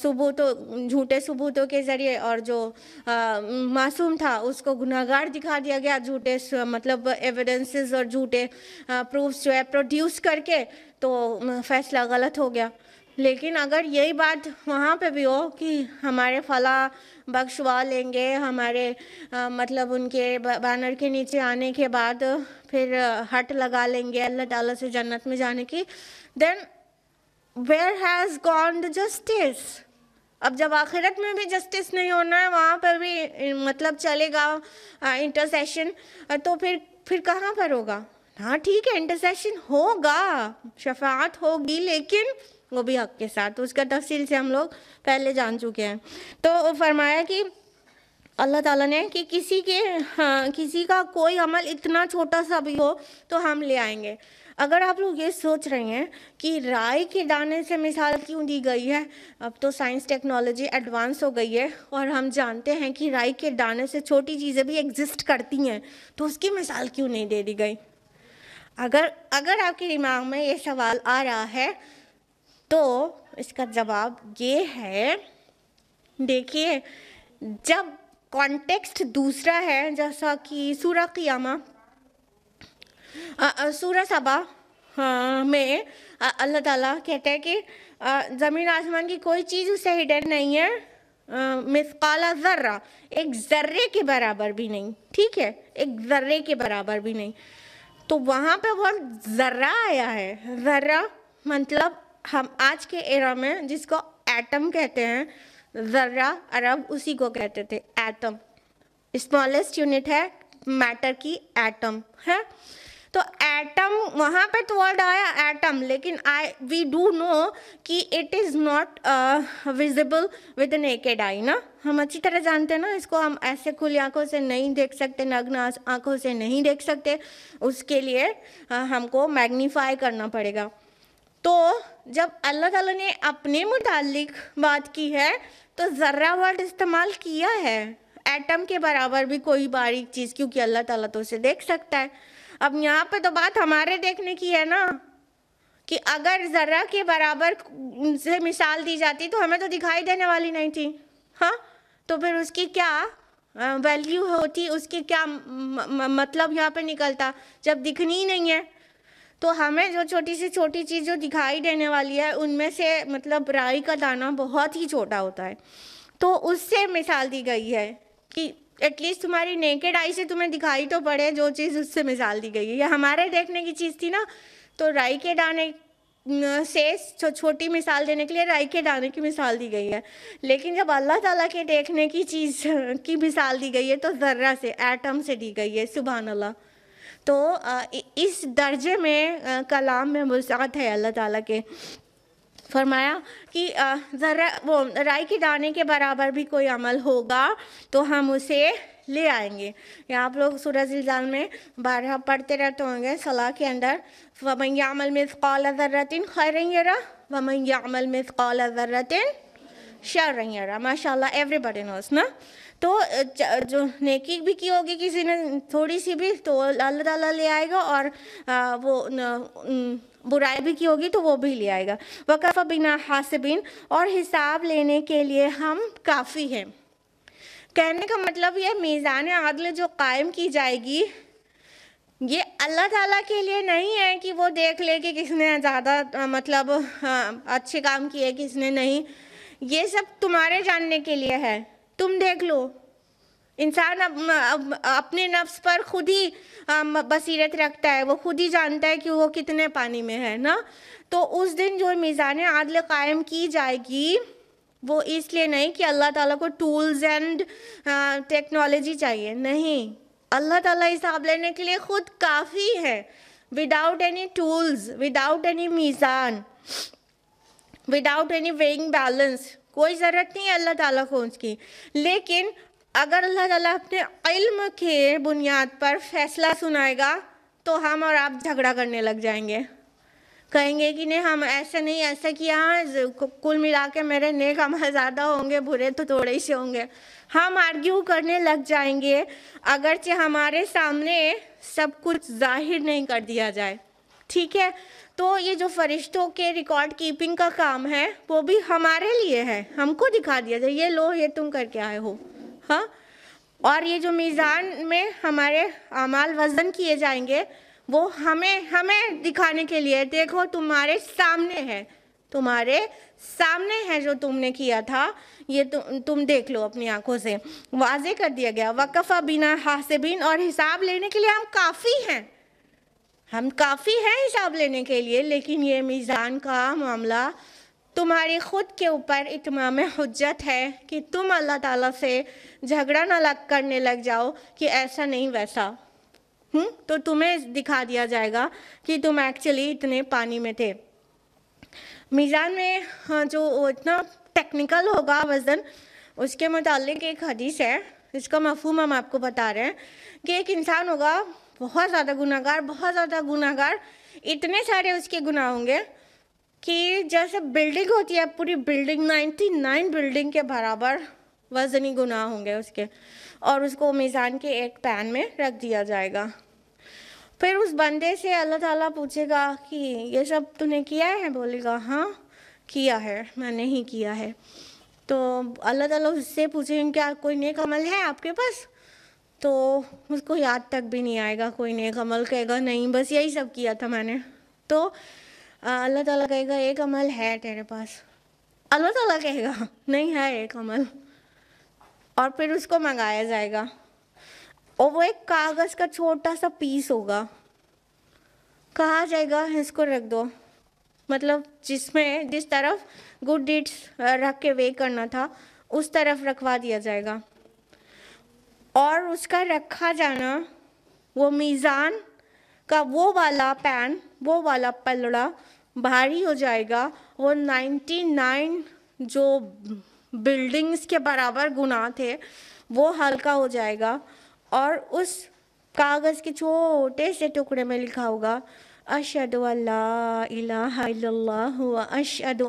सबूतों झूठे सबूतों के जरिए और जो आ, मासूम था उसको गुनागार दिखा दिया गया झूठे मतलब एविडेंसेस और झूठे प्रूफ्स जो है प्रोड्यूस करके तो फैसला गलत हो गया लेकिन अगर यही बात वहाँ पे भी हो कि हमारे फला बख्शवा लेंगे हमारे आ, मतलब उनके बैनर के नीचे आने के बाद फिर हट लगा लेंगे अल्लाह ताला से जन्नत में जाने की then where has gone the justice अब जब आखिरत में भी जस्टिस नहीं होना है वहाँ पर भी मतलब चलेगा इंटरसेशन तो फिर फिर कहाँ पर होगा हाँ ठीक है इंटरसेशन होगा शफात होगी लेकिन वो भी हक के साथ तो उसका तफसील से हम लोग पहले जान चुके हैं तो फरमाया कि अल्लाह ताला ने कि किसी के हाँ किसी का कोई अमल इतना छोटा सा भी हो तो हम ले आएंगे अगर आप लोग ये सोच रहे हैं कि राय के दाने से मिसाल क्यों दी गई है अब तो साइंस टेक्नोलॉजी एडवांस हो गई है और हम जानते हैं कि राय के दाने से छोटी चीज़ें भी एग्जिस्ट करती हैं तो उसकी मिसाल क्यों नहीं दे दी गई अगर अगर आपके दिमाग में ये सवाल आ रहा है तो इसका जवाब ये है देखिए जब कॉन्टेक्स्ट दूसरा है जैसा कि सूरा क़ियामा सूरा सबा हाँ, में अल्लाह ताला कहते हैं कि ज़मीन आसमान की कोई चीज़ उससे हिडन नहीं है मिसकाला ज़र्रा एक ज़र्रे के बराबर भी नहीं ठीक है एक ज़र्रे के बराबर भी नहीं तो वहाँ पे वह ज़र्रा आया है ज़र्रा मतलब हम आज के एरा में जिसको एटम कहते हैं ज़र्रा अरब उसी को कहते थे एटम स्मॉलेस्ट यूनिट है मैटर की एटम है तो एटम वहाँ पे तो वर्ड आया एटम लेकिन आई वी डू नो कि it is not visible with naked eye ना हम अच्छी तरह जानते हैं ना इसको हम ऐसे खुली आंखों से नहीं देख सकते नग्न आंखों से नहीं देख सकते उसके लिए uh, हमको मैग्नीफाई करना पड़ेगा तो जब अल्लाह ताला ने अपने मुतालिक बात की है तो ज़र्रा वर्ड इस्तेमाल किया है एटम के बराबर भी कोई बारीक चीज़ क्योंकि अल्लाह ताला तो उसे देख सकता है अब यहाँ पे तो बात हमारे देखने की है ना कि अगर ज़र्रा के बराबर से मिसाल दी जाती तो हमें तो दिखाई देने वाली नहीं थी हाँ तो फिर उसकी क्या वैल्यू होती उसकी क्या मतलब यहाँ पर निकलता जब दिखनी ही नहीं है तो हमें जो छोटी से छोटी चीज़ जो दिखाई देने वाली है उनमें से मतलब राई का दाना बहुत ही छोटा होता है तो उससे मिसाल दी गई है कि एटलीस्ट तुम्हारी नेकेड आई से तुम्हें दिखाई तो पड़े जो चीज़ उससे मिसाल दी गई है ये हमारे देखने की चीज़ थी ना तो राई के दाने से छो, छोटी मिसाल देने के लिए राई के दाने की मिसाल दी गई है लेकिन जब अल्लाह ताला के देखने की चीज़ की मिसाल दी गई है तो ज़र्रा से एटम से दी गई है सुबह अल्लाह तो इस दर्जे में कलाम में वसात है अल्लाह ताला के फरमाया कि ज़रा वो राय के दाने के बराबर भी कोई अमल होगा तो हम उसे ले आएंगे या आप लोग सूरज इल्ज़ाल में बारह पढ़ते रहते होंगे सलाह के अंदर वमैयामल यामल में कौल ज़र्रतिन खैर यरा वमन में ज़र्रतिन शर यरा माशा एवरीबडी नोस ना तो जो नेकी भी की होगी किसी ने थोड़ी सी भी तो अल्लाह ताला ले आएगा और वो न, न, बुराई भी की होगी तो वो भी ले आएगा वकफ़ा बिना हासिबिन और हिसाब लेने के लिए हम काफ़ी हैं कहने का मतलब यह मीज़ान आदल जो कायम की जाएगी ये अल्लाह ताला के लिए नहीं है कि वो देख ले कि किसने ज़्यादा मतलब अच्छे काम किए किसने नहीं ये सब तुम्हारे जानने के लिए है तुम देख लो इंसान अब अपने नफ्स पर खुद ही बसीरत रखता है वो खुद ही जानता है कि वो कितने पानी में है ना तो उस दिन जो मीज़ान आदल कायम की जाएगी वो इसलिए नहीं कि अल्लाह ताला को टूल्स एंड टेक्नोलॉजी चाहिए नहीं अल्लाह ताला हिसाब लेने के लिए ख़ुद काफ़ी है without any tools without any मीज़ान विदाउट एनी वेइंग बैलेंस कोई ज़रूरत नहीं है अल्लाह ताला को उसकी लेकिन अगर अल्लाह ताला अपने इल्म के बुनियाद पर फैसला सुनाएगा तो हम और आप झगड़ा करने लग जाएंगे कहेंगे कि नहीं हम ऐसे नहीं ऐसे किया हाँ, कुल मिला के मेरे नेक अमल ज़्यादा होंगे बुरे तो थोड़े ही से होंगे हम आर्ग्यू करने लग जाएंगे अगरचे हमारे सामने सब कुछ जाहिर नहीं कर दिया जाए ठीक है तो ये जो फरिश्तों के रिकॉर्ड कीपिंग का काम है वो भी हमारे लिए है हमको दिखा दिया जाए ये लो ये तुम करके आए हो हाँ और ये जो मीज़ान में हमारे अमाल वजन किए जाएंगे वो हमें हमें दिखाने के लिए देखो तुम्हारे सामने है तुम्हारे सामने है जो तुमने किया था ये तु, तुम देख लो अपनी आंखों से वाजे कर दिया गया वकफ़ा बिना हासिबिन और हिसाब लेने के लिए हम काफ़ी हैं हम काफ़ी हैं हिसाब लेने के लिए लेकिन ये मीज़ान का मामला तुम्हारी खुद के ऊपर इतमाम हजत है कि तुम अल्लाह ताला से झगड़ा ना लग करने लग जाओ कि ऐसा नहीं वैसा हूँ तो तुम्हें दिखा दिया जाएगा कि तुम एक्चुअली इतने पानी में थे मीज़ान में हाँ, जो इतना टेक्निकल होगा वज़न उसके मुतल एक हदीस है इसका मफहम हम आपको बता रहे हैं कि एक इंसान होगा बहुत ज़्यादा गुनागार बहुत ज़्यादा गुनागार इतने सारे उसके गुनाह होंगे कि जैसे बिल्डिंग होती है पूरी बिल्डिंग 99 बिल्डिंग के बराबर वजनी गुनाह होंगे उसके और उसको मीज़ान के एक पैन में रख दिया जाएगा फिर उस बंदे से अल्लाह ताला पूछेगा कि ये सब तूने किया है बोलेगा हाँ किया है मैंने ही किया है तो अल्लाह ताला उससे पूछेंगे क्या कोई नेक अमल है आपके पास तो मुझको याद तक भी नहीं आएगा कोई नेक अमल कहेगा नहीं बस यही सब किया था मैंने तो अल्लाह ताला कहेगा एक अमल है तेरे पास अल्लाह ताला कहेगा नहीं है एक अमल और फिर उसको मंगाया जाएगा और वो एक कागज़ का छोटा सा पीस होगा कहा जाएगा इसको रख दो मतलब जिसमें जिस तरफ गुड डिट्स रख के वे करना था उस तरफ रखवा दिया जाएगा और उसका रखा जाना वो मीज़ान का वो वाला पैन वो वाला पलड़ा भारी हो जाएगा वो 99 जो बिल्डिंग्स के बराबर गुना थे वो हल्का हो जाएगा और उस कागज़ के छोटे से टुकड़े में लिखा होगा अशद अशद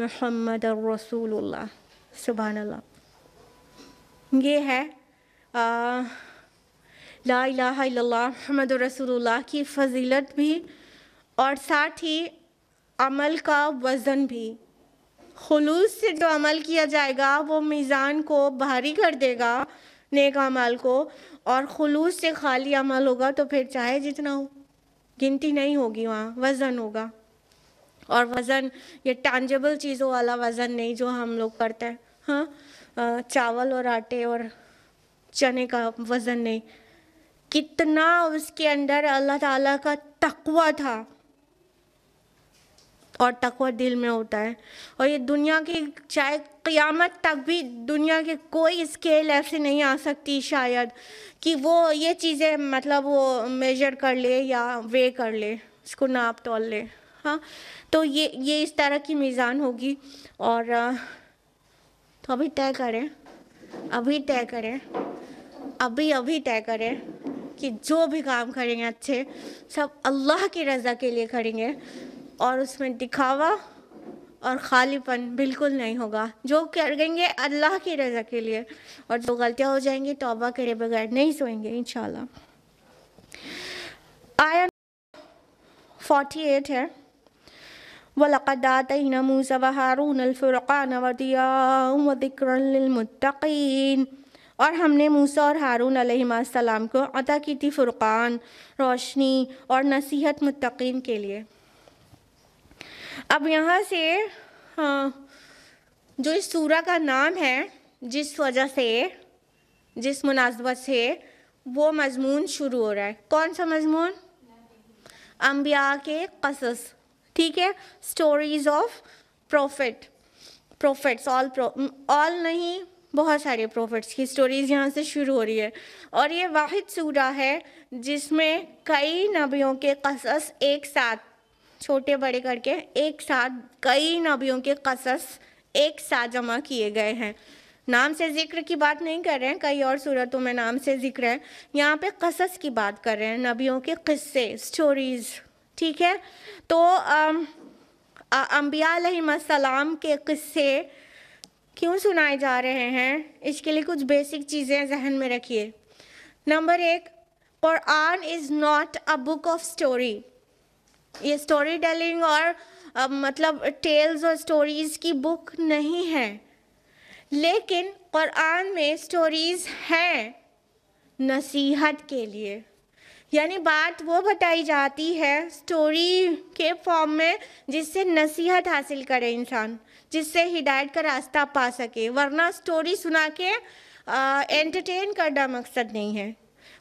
महमद रसूल सुबहानल्ला ये है ला महमद रसूलुल्लाह की फजीलत भी और साथ ही अमल का वज़न भी खलूस से जो अमल किया जाएगा वो मीज़ान को भारी कर देगा नेक अमल को और खलूस से खाली अमल होगा तो फिर चाहे जितना हो गिनती नहीं होगी वहाँ वज़न होगा और वज़न ये टैंजबल चीज़ों वाला वज़न नहीं जो हम लोग करते हैं हाँ चावल और आटे और चने का वज़न नहीं कितना उसके अंदर अल्लाह ताला का तकवा था और तकवा दिल में होता है और ये दुनिया की चाहे क़यामत तक भी दुनिया के कोई स्केल ऐसे नहीं आ सकती शायद कि वो ये चीज़ें मतलब वो मेजर कर ले या वे कर ले उसको नाप तोल ले हाँ तो ये ये इस तरह की मीज़ान होगी और तो अभी तय करें अभी तय करें अभी अभी तय करें कि जो भी काम करेंगे अच्छे सब अल्लाह की रज़ा के लिए करेंगे और उसमें दिखावा और खालीपन बिल्कुल नहीं होगा जो करेंगे अल्लाह की रज़ा के लिए और जो गलतियाँ हो जाएंगी तोबा करे बगैर नहीं सोएंगे इन आया फोर्टी एट है वलकदातना मूसा हारून अलफ़ुरक़ान वदिया वदिक्रमतकीन और हमने मूसा और हारून अलैहिस्सलाम को अता की थी फ़ुरक़ान रोशनी और नसीहत मुतकीन के लिए अब यहाँ से हाँ, जो इस सूरा का नाम है जिस वजह से जिस मुनासबत से वो मजमून शुरू हो रहा है कौन सा मजमून अम्बिया के कसस ठीक है stories of prophet prophets all all नहीं बहुत सारे प्रॉफिट्स की स्टोरीज़ यहाँ से शुरू हो रही है और ये वाद सूरा है जिसमें कई नबियों के कसस एक साथ छोटे बड़े करके एक साथ कई नबियों के कसस एक साथ जमा किए गए हैं नाम से जिक्र की बात नहीं कर रहे हैं कई और सूरतों में नाम से जिक्र है यहाँ पे कसस की बात कर रहे हैं नबियों के किस्से स्टोरीज़ ठीक है तो अम्बिया के किस्से क्यों सुनाए जा रहे हैं इसके लिए कुछ बेसिक चीज़ें जहन में रखिए नंबर एक Quran is not a book of story ये स्टोरी टेलिंग और अब मतलब टेल्स और स्टोरीज़ की बुक नहीं है लेकिन कुरान में स्टोरीज़ हैं नसीहत के लिए यानी बात वो बताई जाती है स्टोरी के फॉर्म में जिससे नसीहत हासिल करे इंसान जिससे हिदायत का रास्ता पा सके वरना स्टोरी सुना के एंटरटेन करना मकसद नहीं है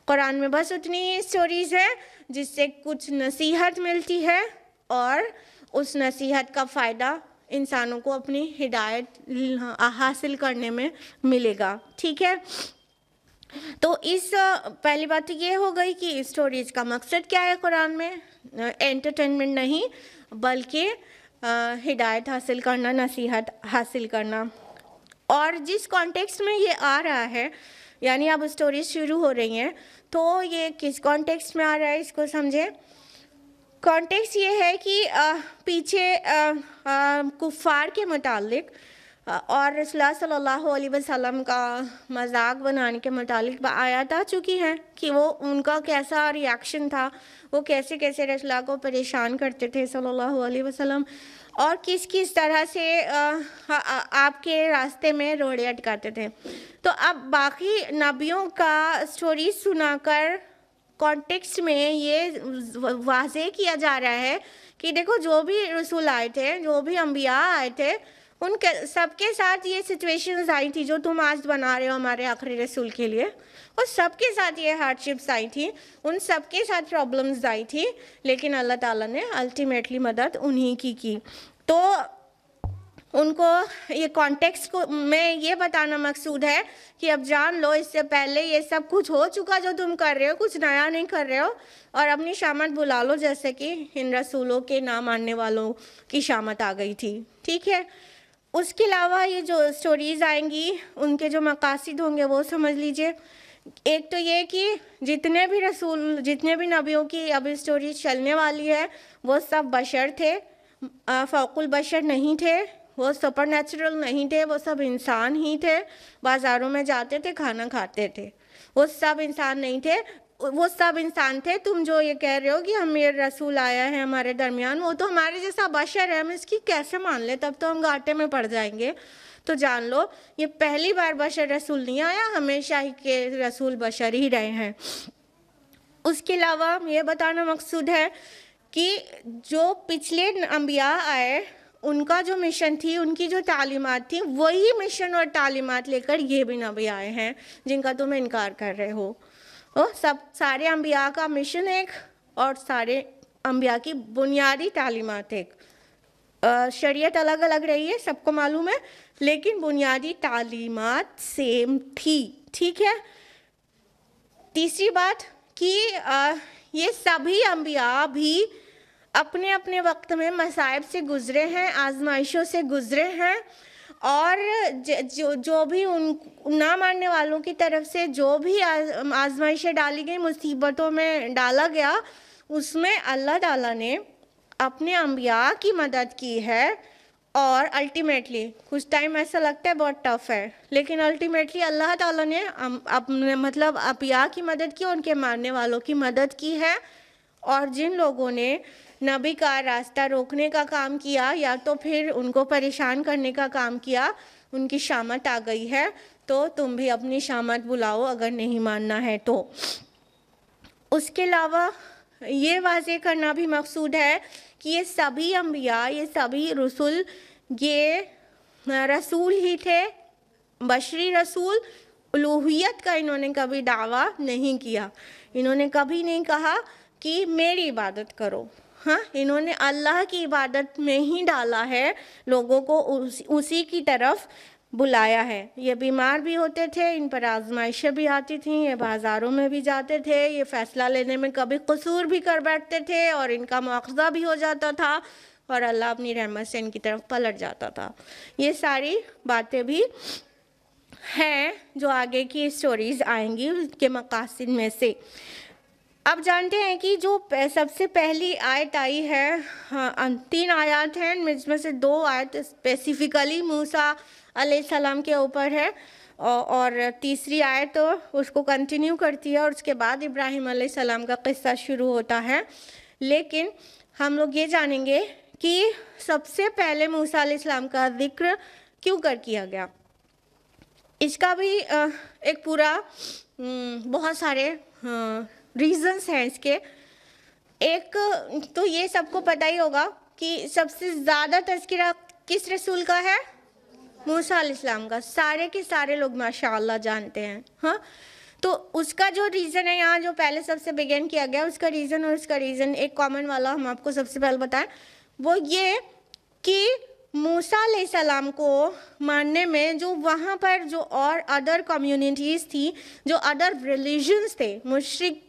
कुरान में बस उतनी ही स्टोरीज़ है जिससे कुछ नसीहत मिलती है और उस नसीहत का फ़ायदा इंसानों को अपनी हिदायत हासिल करने में मिलेगा ठीक है तो इस पहली बात तो ये हो गई कि स्टोरीज का मकसद क्या है कुरान में एंटरटेनमेंट नहीं बल्कि हिदायत हासिल करना नसीहत हासिल करना और जिस कॉन्टेक्स्ट में ये आ रहा है यानी अब स्टोरीज शुरू हो रही हैं तो ये किस कॉन्टेक्स्ट में आ रहा है इसको समझें कॉन्टेक्स्ट ये है कि आ, पीछे कुफ़ार के मुतालिक और रसोल्ला सल्लल्लाहु अलैहि वसल्लम का मजाक बनाने के मतलब आयात आ चुकी हैं कि वो उनका कैसा रिएक्शन था वो कैसे कैसे रसोल्ला को परेशान करते थे सल्लल्लाहु अलैहि वसल्लम और किस किस तरह से आपके रास्ते में रोड़े अटकाते थे तो अब बाकी नबियों का स्टोरी सुनाकर कॉन्टेक्स्ट में ये वाजे किया जा रहा है कि देखो जो भी रसूल आए थे जो भी अम्बिया आए थे उन सबके साथ ये सिचुएशंस आई थी जो तुम आज बना रहे हो हमारे आखिरी रसूल के लिए और सबके साथ ये हार्डशिप्स आई थी उन सबके साथ प्रॉब्लम्स आई थी लेकिन अल्लाह ताला ने अल्टीमेटली मदद उन्हीं की की तो उनको ये कॉन्टेक्स्ट को मैं ये बताना मकसूद है कि अब जान लो इससे पहले ये सब कुछ हो चुका जो तुम कर रहे हो कुछ नया नहीं कर रहे हो और अपनी शामत बुला लो जैसे कि इन रसूलों के ना मानने वालों की शामत आ गई थी ठीक है उसके अलावा ये जो स्टोरीज़ आएंगी उनके जो मकासद होंगे वो समझ लीजिए एक तो ये कि जितने भी रसूल जितने भी नबियों की अभी स्टोरी चलने वाली है वो सब बशर थे फ़ौकुल बशर नहीं थे वो सुपर नेचुरल नहीं थे वो सब इंसान ही थे बाज़ारों में जाते थे खाना खाते थे वो सब इंसान नहीं थे वो सब इंसान थे तुम जो ये कह रहे हो कि हम ये रसूल आया है हमारे दरमियान वो तो हमारे जैसा बशर है हम इसकी कैसे मान लें तब तो हम घाटे में पड़ जाएंगे तो जान लो ये पहली बार बशर रसूल नहीं आया हमेशा ही के रसूल बशर ही रहे हैं उसके अलावा ये बताना मकसूद है कि जो पिछले अम्बिया आए उनका जो मिशन थी उनकी जो तालीमत थी वही मिशन और तालीमत लेकर ये भी नबी आए हैं जिनका तुम इनकार कर रहे हो तो सब सारे अम्बिया का मिशन एक और सारे अम्बिया की बुनियादी तालीमत एक शरीयत अलग अलग रही है सबको मालूम है लेकिन बुनियादी तालीमत सेम थी ठीक है तीसरी बात कि ये सभी अम्बिया भी अपने अपने वक्त में मसायब से गुज़रे हैं आजमाइशों से गुज़रे हैं और जो जो भी उन ना मानने वालों की तरफ से जो भी आजमाइशें डाली गई मुसीबतों में डाला गया उसमें अल्लाह ताला ने अपने अम्बिया की मदद की है और अल्टीमेटली कुछ टाइम ऐसा लगता है बहुत टफ है लेकिन अल्टीमेटली अल्लाह ताला ने अपने मतलब अपिया की मदद की उनके मानने वालों की मदद की है और जिन लोगों ने नबी का रास्ता रोकने का काम किया या तो फिर उनको परेशान करने का काम किया उनकी शामत आ गई है तो तुम भी अपनी शामत बुलाओ अगर नहीं मानना है तो उसके अलावा ये वाजे करना भी मकसूद है कि ये सभी अम्बिया ये सभी रसूल ये रसूल ही थे बशरी रसूल उलूहियत का इन्होंने कभी दावा नहीं किया इन्होंने कभी नहीं कहा कि मेरी इबादत करो हाँ इन्होंने अल्लाह की इबादत में ही डाला है लोगों को उस, उसी की तरफ बुलाया है ये बीमार भी होते थे इन पर आजमाइशें भी आती थीं ये बाज़ारों में भी जाते थे ये फ़ैसला लेने में कभी कसूर भी कर बैठते थे और इनका मुआवजा भी हो जाता था और अल्लाह अपनी रहमत से इनकी तरफ पलट जाता था ये सारी बातें भी हैं जो आगे की स्टोरीज़ आएंगी उनके मकासद में से अब जानते हैं कि जो सबसे पहली आयत आई है हाँ, अं, तीन आयत हैं जिसमें से दो आयत स्पेसिफिकली मूसा सलाम के ऊपर है और तीसरी आयत तो उसको कंटिन्यू करती है और उसके बाद इब्राहिम सलाम का किस्सा शुरू होता है लेकिन हम लोग ये जानेंगे कि सबसे पहले मूसा सलाम का जिक्र क्यों कर किया गया इसका भी एक पूरा बहुत सारे हाँ, रीजंस हैं इसके एक तो ये सबको पता ही होगा कि सबसे ज़्यादा तस्करा किस रसूल का है मूसा इस्लाम का सारे के सारे लोग माशाल्लाह जानते हैं हाँ तो उसका जो रीज़न है यहाँ जो पहले सबसे बिगेन किया गया उसका रीज़न और उसका रीज़न एक कॉमन वाला हम आपको सबसे पहले बताएं वो ये कि मूसा सलाम को मानने में जो वहाँ पर जो और अदर कम्युनिटीज़ थी जो अदर रिलीजन्स थे मुशरक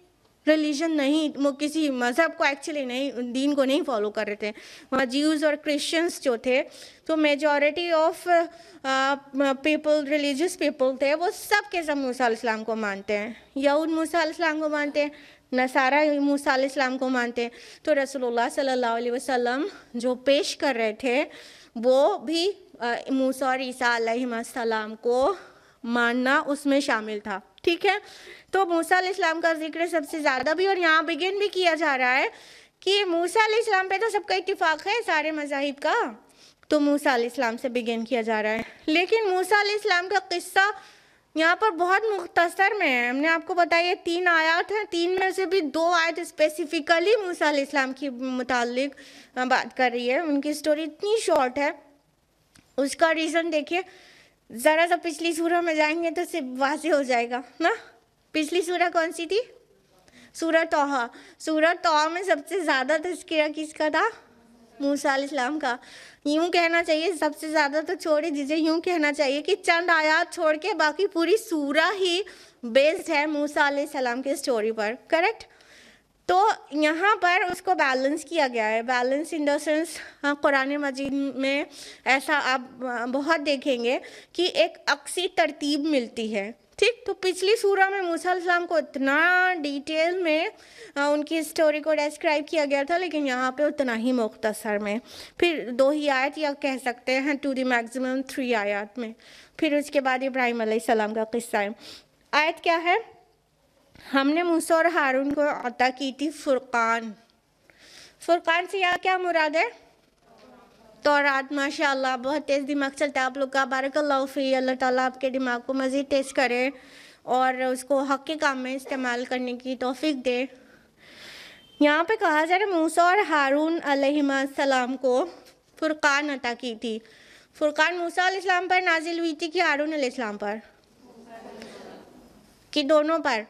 रिलीजन नहीं वो किसी मज़हब को एक्चुअली नहीं दीन को नहीं फॉलो कर रहे थे वहाँ जीव और क्रिश्चियंस जो थे तो majority of people religious people थे वो सब के सब मूसा इस्लाम को मानते हैं यऊद मूसा इस्लाम को मानते हैं नसारा मूसा इस्लाम को मानते हैं तो रसोल्ला सल्ला अलैहि जो पेश कर रहे थे वो भी uh, मूसा और ईसा को मानना उसमें शामिल था ठीक है तो मूसा इस्लाम का जिक्र सबसे ज़्यादा भी और यहाँ बिगिन भी किया जा रहा है कि मूसा इस्लाम पे तो सबका इतफाक़ है सारे मजाहिब का तो मूसा इस्लाम से बिगिन किया जा रहा है लेकिन मूसा इस्लाम का किस्सा यहाँ पर बहुत मुख्तर में है हमने आपको बताया तीन आयात हैं तीन में से भी दो आयत स्पेसिफिकली मूसा इस्लाम की मुतल बात कर रही है उनकी स्टोरी इतनी शॉर्ट है उसका रीज़न देखिए ज़रा सा पिछली सूरह में जाएंगे तो सिर्फ वाजे हो जाएगा ना पिछली सूरह कौन सी थी सूरह तोहा सूरह तोहा में सबसे ज़्यादा तस्करा किसका था मूसा इस्लाम का यूँ कहना चाहिए सबसे ज़्यादा तो छोड़े जिसे यूँ कहना चाहिए कि चंद आयात छोड़ के बाकी पूरी सूरह ही बेस्ड है मूसा सलाम की स्टोरी पर करेक्ट तो यहाँ पर उसको बैलेंस किया गया है बैलेंस इन देंस कुरान मजीद में ऐसा आप हाँ, बहुत देखेंगे कि एक अक्सी तरतीब मिलती है ठीक तो पिछली सूरह में मूसा को इतना डिटेल में आ, हाँ, उनकी स्टोरी को डिस्क्राइब किया गया था लेकिन यहाँ पे उतना ही मुख्तसर में फिर दो ही आयत या कह सकते हैं टू दी मैक्सिमम थ्री आयत में फिर उसके बाद इब्राहिम सलाम का किस्सा है आयत क्या है हमने मूसा और हारून को अता की थी फुरकान फुरकान से यहाँ क्या मुराद है तो रात माशा बहुत तेज़ दिमाग चलता है आप लोग का बारक फ़ी अल्लाह ताला आपके दिमाग को मज़ीद तेज़ करे और उसको हक के काम में इस्तेमाल करने की तोफ़ी दे यहाँ पे कहा जा रहा है मूसा और हारून सलाम को फुरकान अता की थी फुरकान मूसा इस्लाम पर नाजिल हुई थी कि हारून पर कि दोनों पर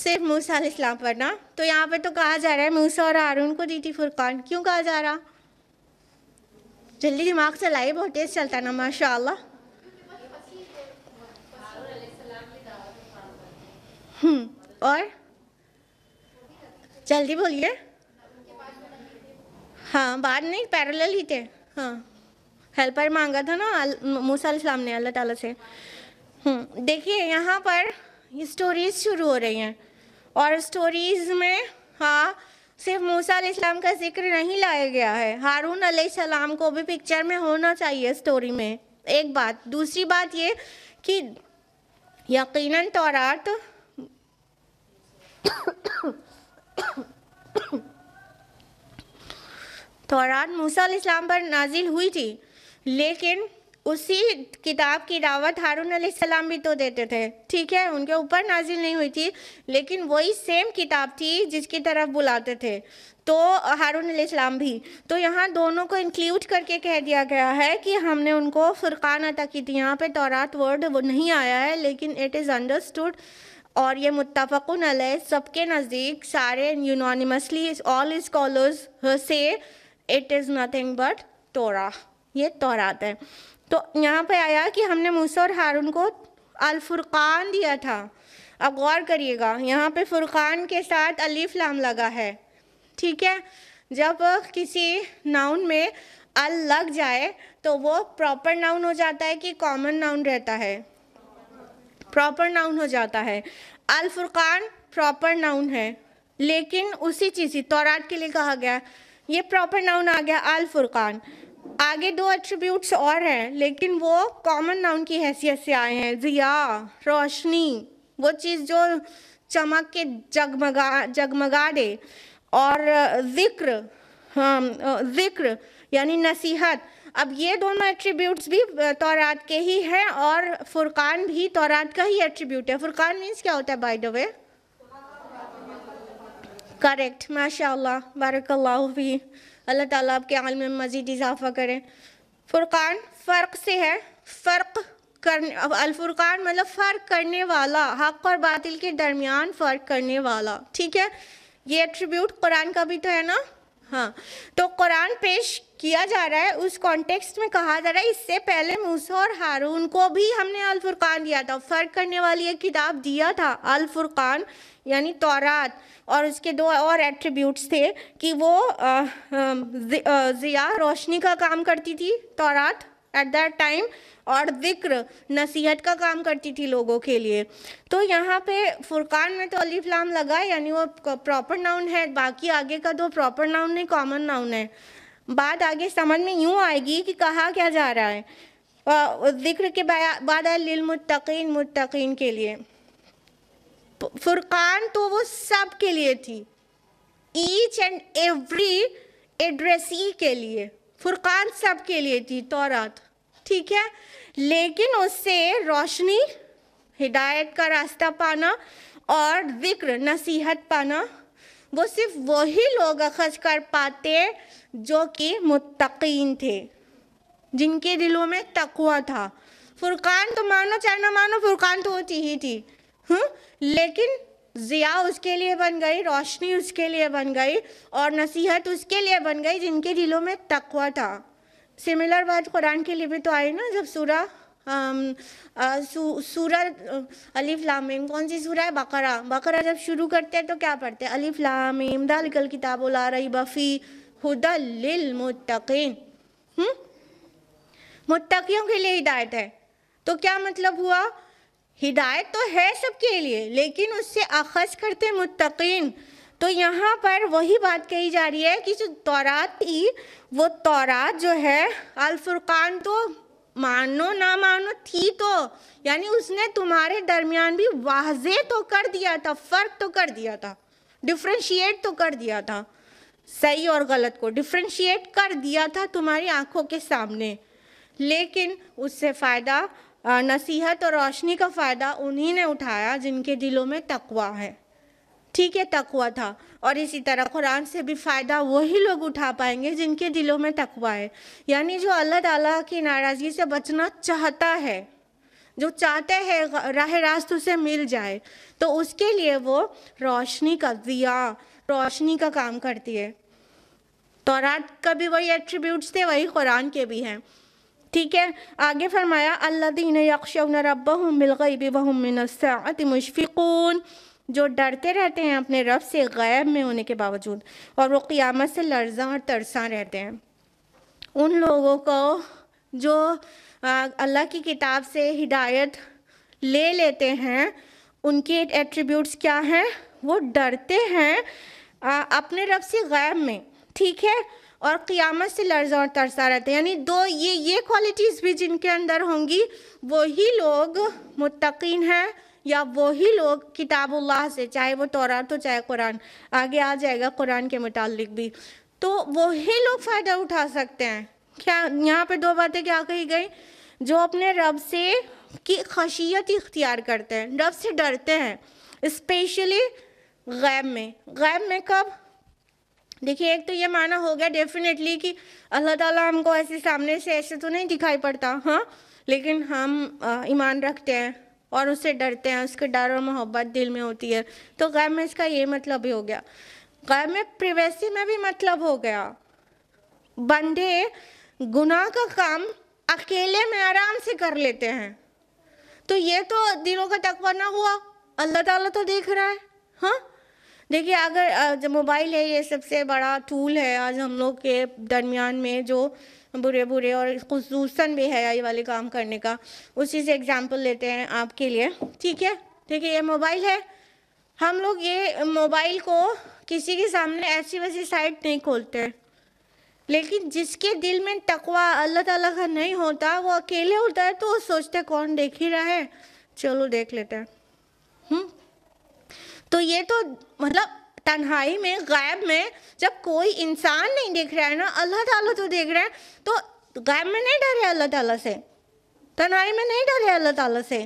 सिर्फ मूसा इस्लाम पर ना तो यहाँ पर तो कहा जा रहा है मूसा और हारून को दी थी फुरकान क्यों कहा जा रहा जल्दी दिमाग से लाइव बहुत तेज़ चलता ना माशा हम्म, और जल्दी बोलिए हाँ बाद नहीं पैरेलल ही थे हाँ हेल्पर मांगा था ना मूसा इस्लाम ने अल्लाह ताला से हम्म, देखिए यहाँ पर ये स्टोरीज शुरू हो रही हैं और स्टोरीज में हाँ सिर्फ मूसा इस्लाम का जिक्र नहीं लाया गया है हारून सलाम को भी पिक्चर में होना चाहिए स्टोरी में एक बात दूसरी बात ये कि यकीनन तौरात तौरात मूसा इस्लाम पर नाजिल हुई थी लेकिन उसी किताब की दावत हारून अलैहिस्सलाम भी तो देते थे ठीक है उनके ऊपर नाजिल नहीं हुई थी लेकिन वही सेम किताब थी जिसकी तरफ बुलाते थे तो हारून अलैहिस्सलाम भी तो यहाँ दोनों को इंक्लूड करके कह दिया गया है कि हमने उनको फ़ुरक़ान अता की थी यहाँ पर तौरात वर्ड वो नहीं आया है लेकिन इट इज़ अंडरस्टूड और ये मुतफ़न सबके नज़दीक सारे यूनानिमसली ऑल स्कॉलर्स से it is nothing but Torah ये तोरात है तो यहाँ पे आया कि हमने मूसा और हारून को अलफुर्क़ान दिया था अब गौर करिएगा यहाँ पे फुरक़ान के साथ अलीफ लाम लगा है ठीक है जब किसी नाउन में अल लग जाए तो वो प्रॉपर नाउन हो जाता है कि कॉमन नाउन रहता है प्रॉपर नाउन हो जाता है अल फुरक़ान प्रॉपर नाउन है लेकिन उसी चीज़ तौरात के लिए कहा गया ये प्रॉपर नाउन आ गया अल फुरक़ान आगे दो एट्रीब्यूट्स और हैं लेकिन वो कॉमन नाउन की हैसियत से आए हैं जिया रोशनी वो चीज़ जो चमक के जगमगा जगमगा दे और जिक्र हाँ जिक्र यानी नसीहत अब ये दोनों एट्रीब्यूट्स भी तौरात के ही हैं और फुरकान भी तौरात का ही एट्रीब्यूट है फुरकान मीन्स क्या होता है बाय द वे करेक्ट माशा बारक अल्लाह ताला आपके आल में मज़ीद इजाफा करें फ़ुरक़ान फ़र्क से है फ़र्क करने अलफुरक़ान मतलब फ़र्क करने वाला हक और बातिल के दरमियान फ़र्क करने वाला ठीक है ये एट्रीब्यूट कुरान का भी तो है ना हाँ तो कुरान पेश किया जा रहा है उस कॉन्टेक्स्ट में कहा जा रहा है इससे पहले मूसा और हारून को भी हमने अलफुरक़ान दिया था फ़र्क करने वाली एक किताब दिया था अलफुरक़ान यानी तौरात और उसके दो और एट्रीब्यूट्स थे कि वो ज़िया रोशनी का काम करती थी तौरात एट दैट टाइम और जिक्र नसीहत का काम करती थी लोगों के लिए तो यहाँ पे फुरकान में तो अलीफ लाम लगा यानी वो प्रॉपर नाउन है बाकी आगे का दो प्रॉपर नाउन है कॉमन नाउन है बाद आगे समझ में यूँ आएगी कि कहा क्या जा रहा है जिक्र के बाद लिल मुत्तकीन मुत्तकीन के लिए तो फुरकान तो वो सब के लिए थी ईच एंड एवरी एड्रेसी के लिए फुरकान सब के लिए थी तौरात ठीक है लेकिन उससे रोशनी हिदायत का रास्ता पाना और जिक्र नसीहत पाना वो सिर्फ वही लोग अखज कर पाते जो कि मुतकीन थे जिनके दिलों में तकवा था फुरकान तो मानो चाहे ना मानो फुरकान तो होती ही थी हुँ? हम्म, लेकिन जिया उसके लिए बन गई रोशनी उसके लिए बन गई और नसीहत उसके लिए बन गई जिनके दिलों में तकवा था सिमिलर बात कुरान के लिए भी तो आई ना जब सूरा सूरा अलीफ लामीम कौन सी सूरा है बकरा बकरा जब शुरू करते हैं तो क्या पढ़ते हैं अलीफ लामीम दाल कल किताब ला रही बफ़ी लिल मुत्तकीन हम्म, मुत्तकियों के लिए हिदायत है तो क्या मतलब हुआ हिदायत तो है सबके लिए लेकिन उससे अखज़ करते मुतकीन तो यहाँ पर वही बात कही जा रही है कि जो तौरात थी वो तौरात जो है अलफुर्कान तो मानो ना मानो थी तो यानी उसने तुम्हारे दरमियान भी वाजे तो कर दिया था फ़र्क तो कर दिया था डिफ्रेंशिएट तो कर दिया था सही और गलत को डिफ्रेंशिएट कर दिया था तुम्हारी आंखों के सामने लेकिन उससे फ़ायदा नसीहत और रोशनी का फ़ायदा उन्हीं ने उठाया जिनके दिलों में तकवा है ठीक है तकवा था और इसी तरह कुरान से भी फ़ायदा वही लोग उठा पाएंगे जिनके दिलों में तकवा है यानी जो अल्लाह ताला की नाराज़गी से बचना चाहता है जो चाहते हैं राह रास्त उसे मिल जाए तो उसके लिए वो रोशनी का दिया रोशनी का काम करती है तोरात का भी वही एट्रीब्यूट्स थे वही कुरान के भी हैं ठीक है आगे फरमाया अल्लादीन यक्षन गई बिलगैब वह मुशफ़िकून जो डरते रहते हैं अपने रब से गैब में होने के बावजूद और वो क़ियामत से लर्जा और तरसा रहते हैं उन लोगों को जो अल्लाह की किताब से हिदायत ले लेते हैं उनके एट्रीब्यूट्स क्या हैं वो डरते हैं आ, अपने रब से गैब में ठीक है और क़ियामत से लर्जा और तरसा रहते हैं यानी दो ये ये क्वालिटीज़ भी जिनके अंदर होंगी वही लोग मुतकीन हैं या वही लोग किताबुल्लाह से चाहे वो तौरात तो चाहे कुरान आगे आ जाएगा कुरान के मुतालिक भी तो वही लोग फ़ायदा उठा सकते हैं क्या यहाँ पे दो बातें क्या कही गई जो अपने रब से की खशियत इख्तियार करते हैं रब से डरते हैं स्पेशली गैब में गैब में कब देखिए एक तो ये माना हो गया डेफिनेटली कि अल्लाह ताला हमको ऐसे सामने से ऐसे तो नहीं दिखाई पड़ता हाँ लेकिन हम ईमान रखते हैं और उससे डरते हैं उसके डर और मोहब्बत दिल में होती है तो गैम में इसका ये मतलब भी हो गया गैम में प्रिवेसी में भी मतलब हो गया बंदे गुनाह का काम अकेले में आराम से कर लेते हैं तो ये तो दिलों का तकवा ना हुआ अल्लाह ताला तो देख रहा है हाँ देखिए अगर जो मोबाइल है ये सबसे बड़ा टूल है आज हम लोग के दरमियान में जो बुरे बुरे और खसूस आई वाले काम करने का उसी से एग्ज़ाम्पल लेते हैं आपके लिए ठीक है ठीक है ये मोबाइल है हम लोग ये मोबाइल को किसी के सामने ऐसी वैसी साइड नहीं खोलते लेकिन जिसके दिल में तकवा अल्लाह ताला का नहीं होता वो अकेले होता है तो वो सोचते कौन देख ही रहा है चलो देख लेते हैं हम्म? तो ये तो मतलब तन्हाई में गायब में जब कोई इंसान नहीं देख रहा है ना अल्लाह ताला तो देख रहा है तो गायब में नहीं डर है अल्लाह ताला से तन्हाई में नहीं डर है अल्लाह ताला से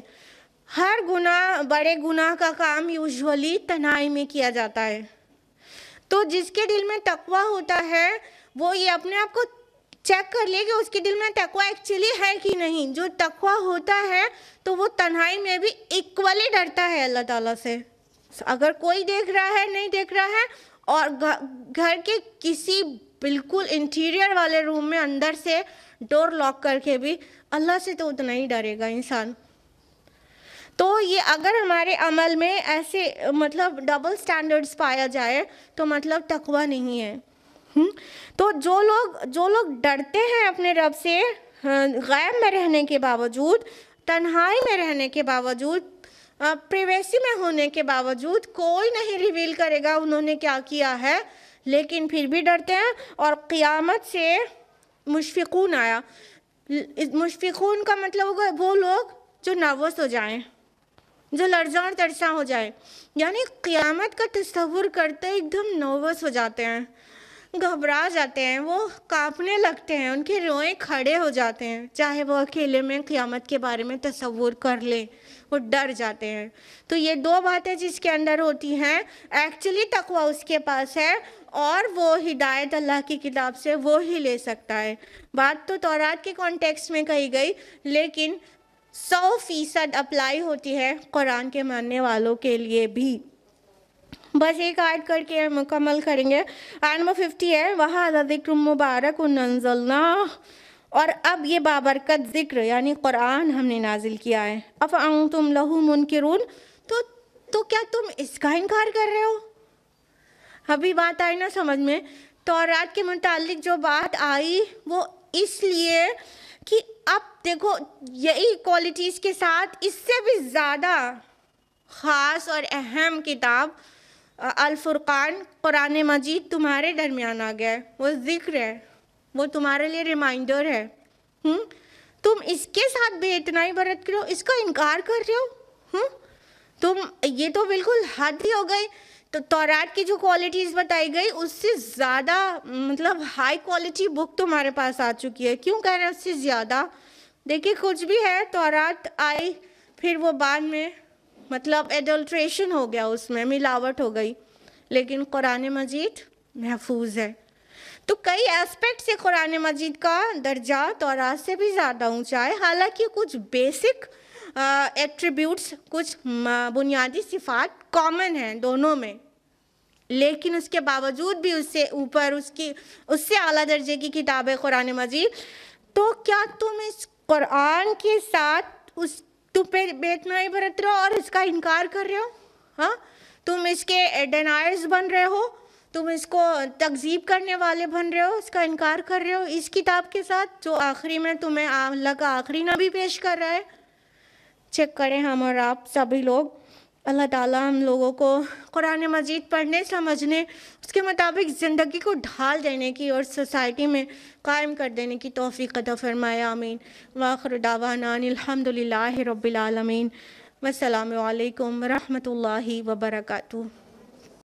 हर गुनाह बड़े गुनाह का काम यूजुअली तन्हाई में किया जाता है तो जिसके दिल में तकवा होता है वो ये अपने आप को चेक कर ले कि उसके दिल में तकवा एक्चुअली है कि नहीं जो तकवा होता है तो वो तन्हाई में भी इक्वली डरता है अल्लाह ताला से अगर कोई देख रहा है नहीं देख रहा है और घर के किसी बिल्कुल इंटीरियर वाले रूम में अंदर से डोर लॉक करके भी अल्लाह से तो उतना ही डरेगा इंसान तो ये अगर हमारे अमल में ऐसे मतलब डबल स्टैंडर्ड्स पाया जाए तो मतलब तकवा नहीं है हुँ? हम्म? तो जो लोग जो लोग डरते हैं अपने रब से हाँ, गैब में रहने के बावजूद तन्हाई में रहने के बावजूद प्रिवेसी में होने के बावजूद कोई नहीं रिवील करेगा उन्होंने क्या किया है लेकिन फिर भी डरते हैं और क़ियामत से मुशफ़िकून आया मुशफ़िकून का मतलब होगा वो लोग जो नर्वस हो जाएं जो लर्जा तरसा हो जाए यानी क़ियामत का तस्वुर करते एकदम नर्वस हो जाते हैं घबरा जाते हैं वो कांपने लगते हैं उनके रोए खड़े हो जाते हैं चाहे वो अकेले में क़ियामत के बारे में तस्वुर कर ले वो डर जाते हैं तो ये दो बातें जिसके अंदर होती हैं एक्चुअली तकवा उसके पास है और वो हिदायत अल्लाह की किताब से वो ही ले सकता है बात तो तौरात के कॉन्टेक्स्ट में कही गई लेकिन सौ फीसद अप्लाई होती है कुरान के मानने वालों के लिए भी बस एक ऐड करके मुकम्मल करेंगे आठ नंबर फिफ्टी है वहाँ जिक्र मुबारक उनजलना और अब ये बाबरकत ज़िक्र यानी क़ुरान हमने नाजिल किया है अब आऊँ तुम लहू मुनकरून तो तो क्या तुम इसका इनकार कर रहे हो अभी बात आई ना समझ में तौरात के मुतालिक जो बात आई वो इसलिए कि अब देखो यही क्वालिटीज़ के साथ इससे भी ज़्यादा ख़ास और अहम किताब अलफुर्क़ान कुरान मजीद तुम्हारे दरमियान आ गया है वो ज़िक्र है वो तुम्हारे लिए रिमाइंडर है हुँ? तुम इसके साथ बेतनाई बरत रहे हो इसका इनकार कर रहे हो हुँ? तुम ये तो बिल्कुल हद ही हो गई तो तौरात की जो क्वालिटीज़ बताई गई उससे ज़्यादा मतलब हाई क्वालिटी बुक तुम्हारे पास आ चुकी है क्यों कह रहे हैं उससे ज़्यादा देखिए कुछ भी है तौरात आई फिर वो बाद में मतलब एडल्ट्रेशन हो गया उसमें मिलावट हो गई लेकिन कुरान मजीद महफूज है तो कई एस्पेक्ट से कुरान मजीद का दर्जा तोरात से भी ज़्यादा ऊँचा है हालांकि कुछ बेसिक एट्रीब्यूट्स कुछ बुनियादी सिफात कॉमन हैं दोनों में लेकिन उसके बावजूद भी उससे ऊपर उसकी उससे अला दर्जे की किताब है कुरान मजीद तो क्या तुम इस कुरान के साथ उस तुम पे बेतनाई बरत रहे हो और इसका इनकार कर रहे हो हाँ तुम इसके डेनायर्स बन रहे हो तुम इसको तकजीब करने वाले बन रहे हो इसका इनकार कर रहे हो इस किताब के साथ जो आखिरी में तुम्हें अल्लाह का आखिरी नबी पेश कर रहा है चेक करें हम और आप सभी लोग अल्लाह ताला हम लोगों को कुरान मजीद पढ़ने समझने उसके मुताबिक ज़िंदगी को ढाल देने की और सोसाइटी में कायम कर देने की तोफ़ी कदा फरमाए आमीन वाखर दावानानहमदिल्ला रबालमीन वालकम वरहमल वबरकू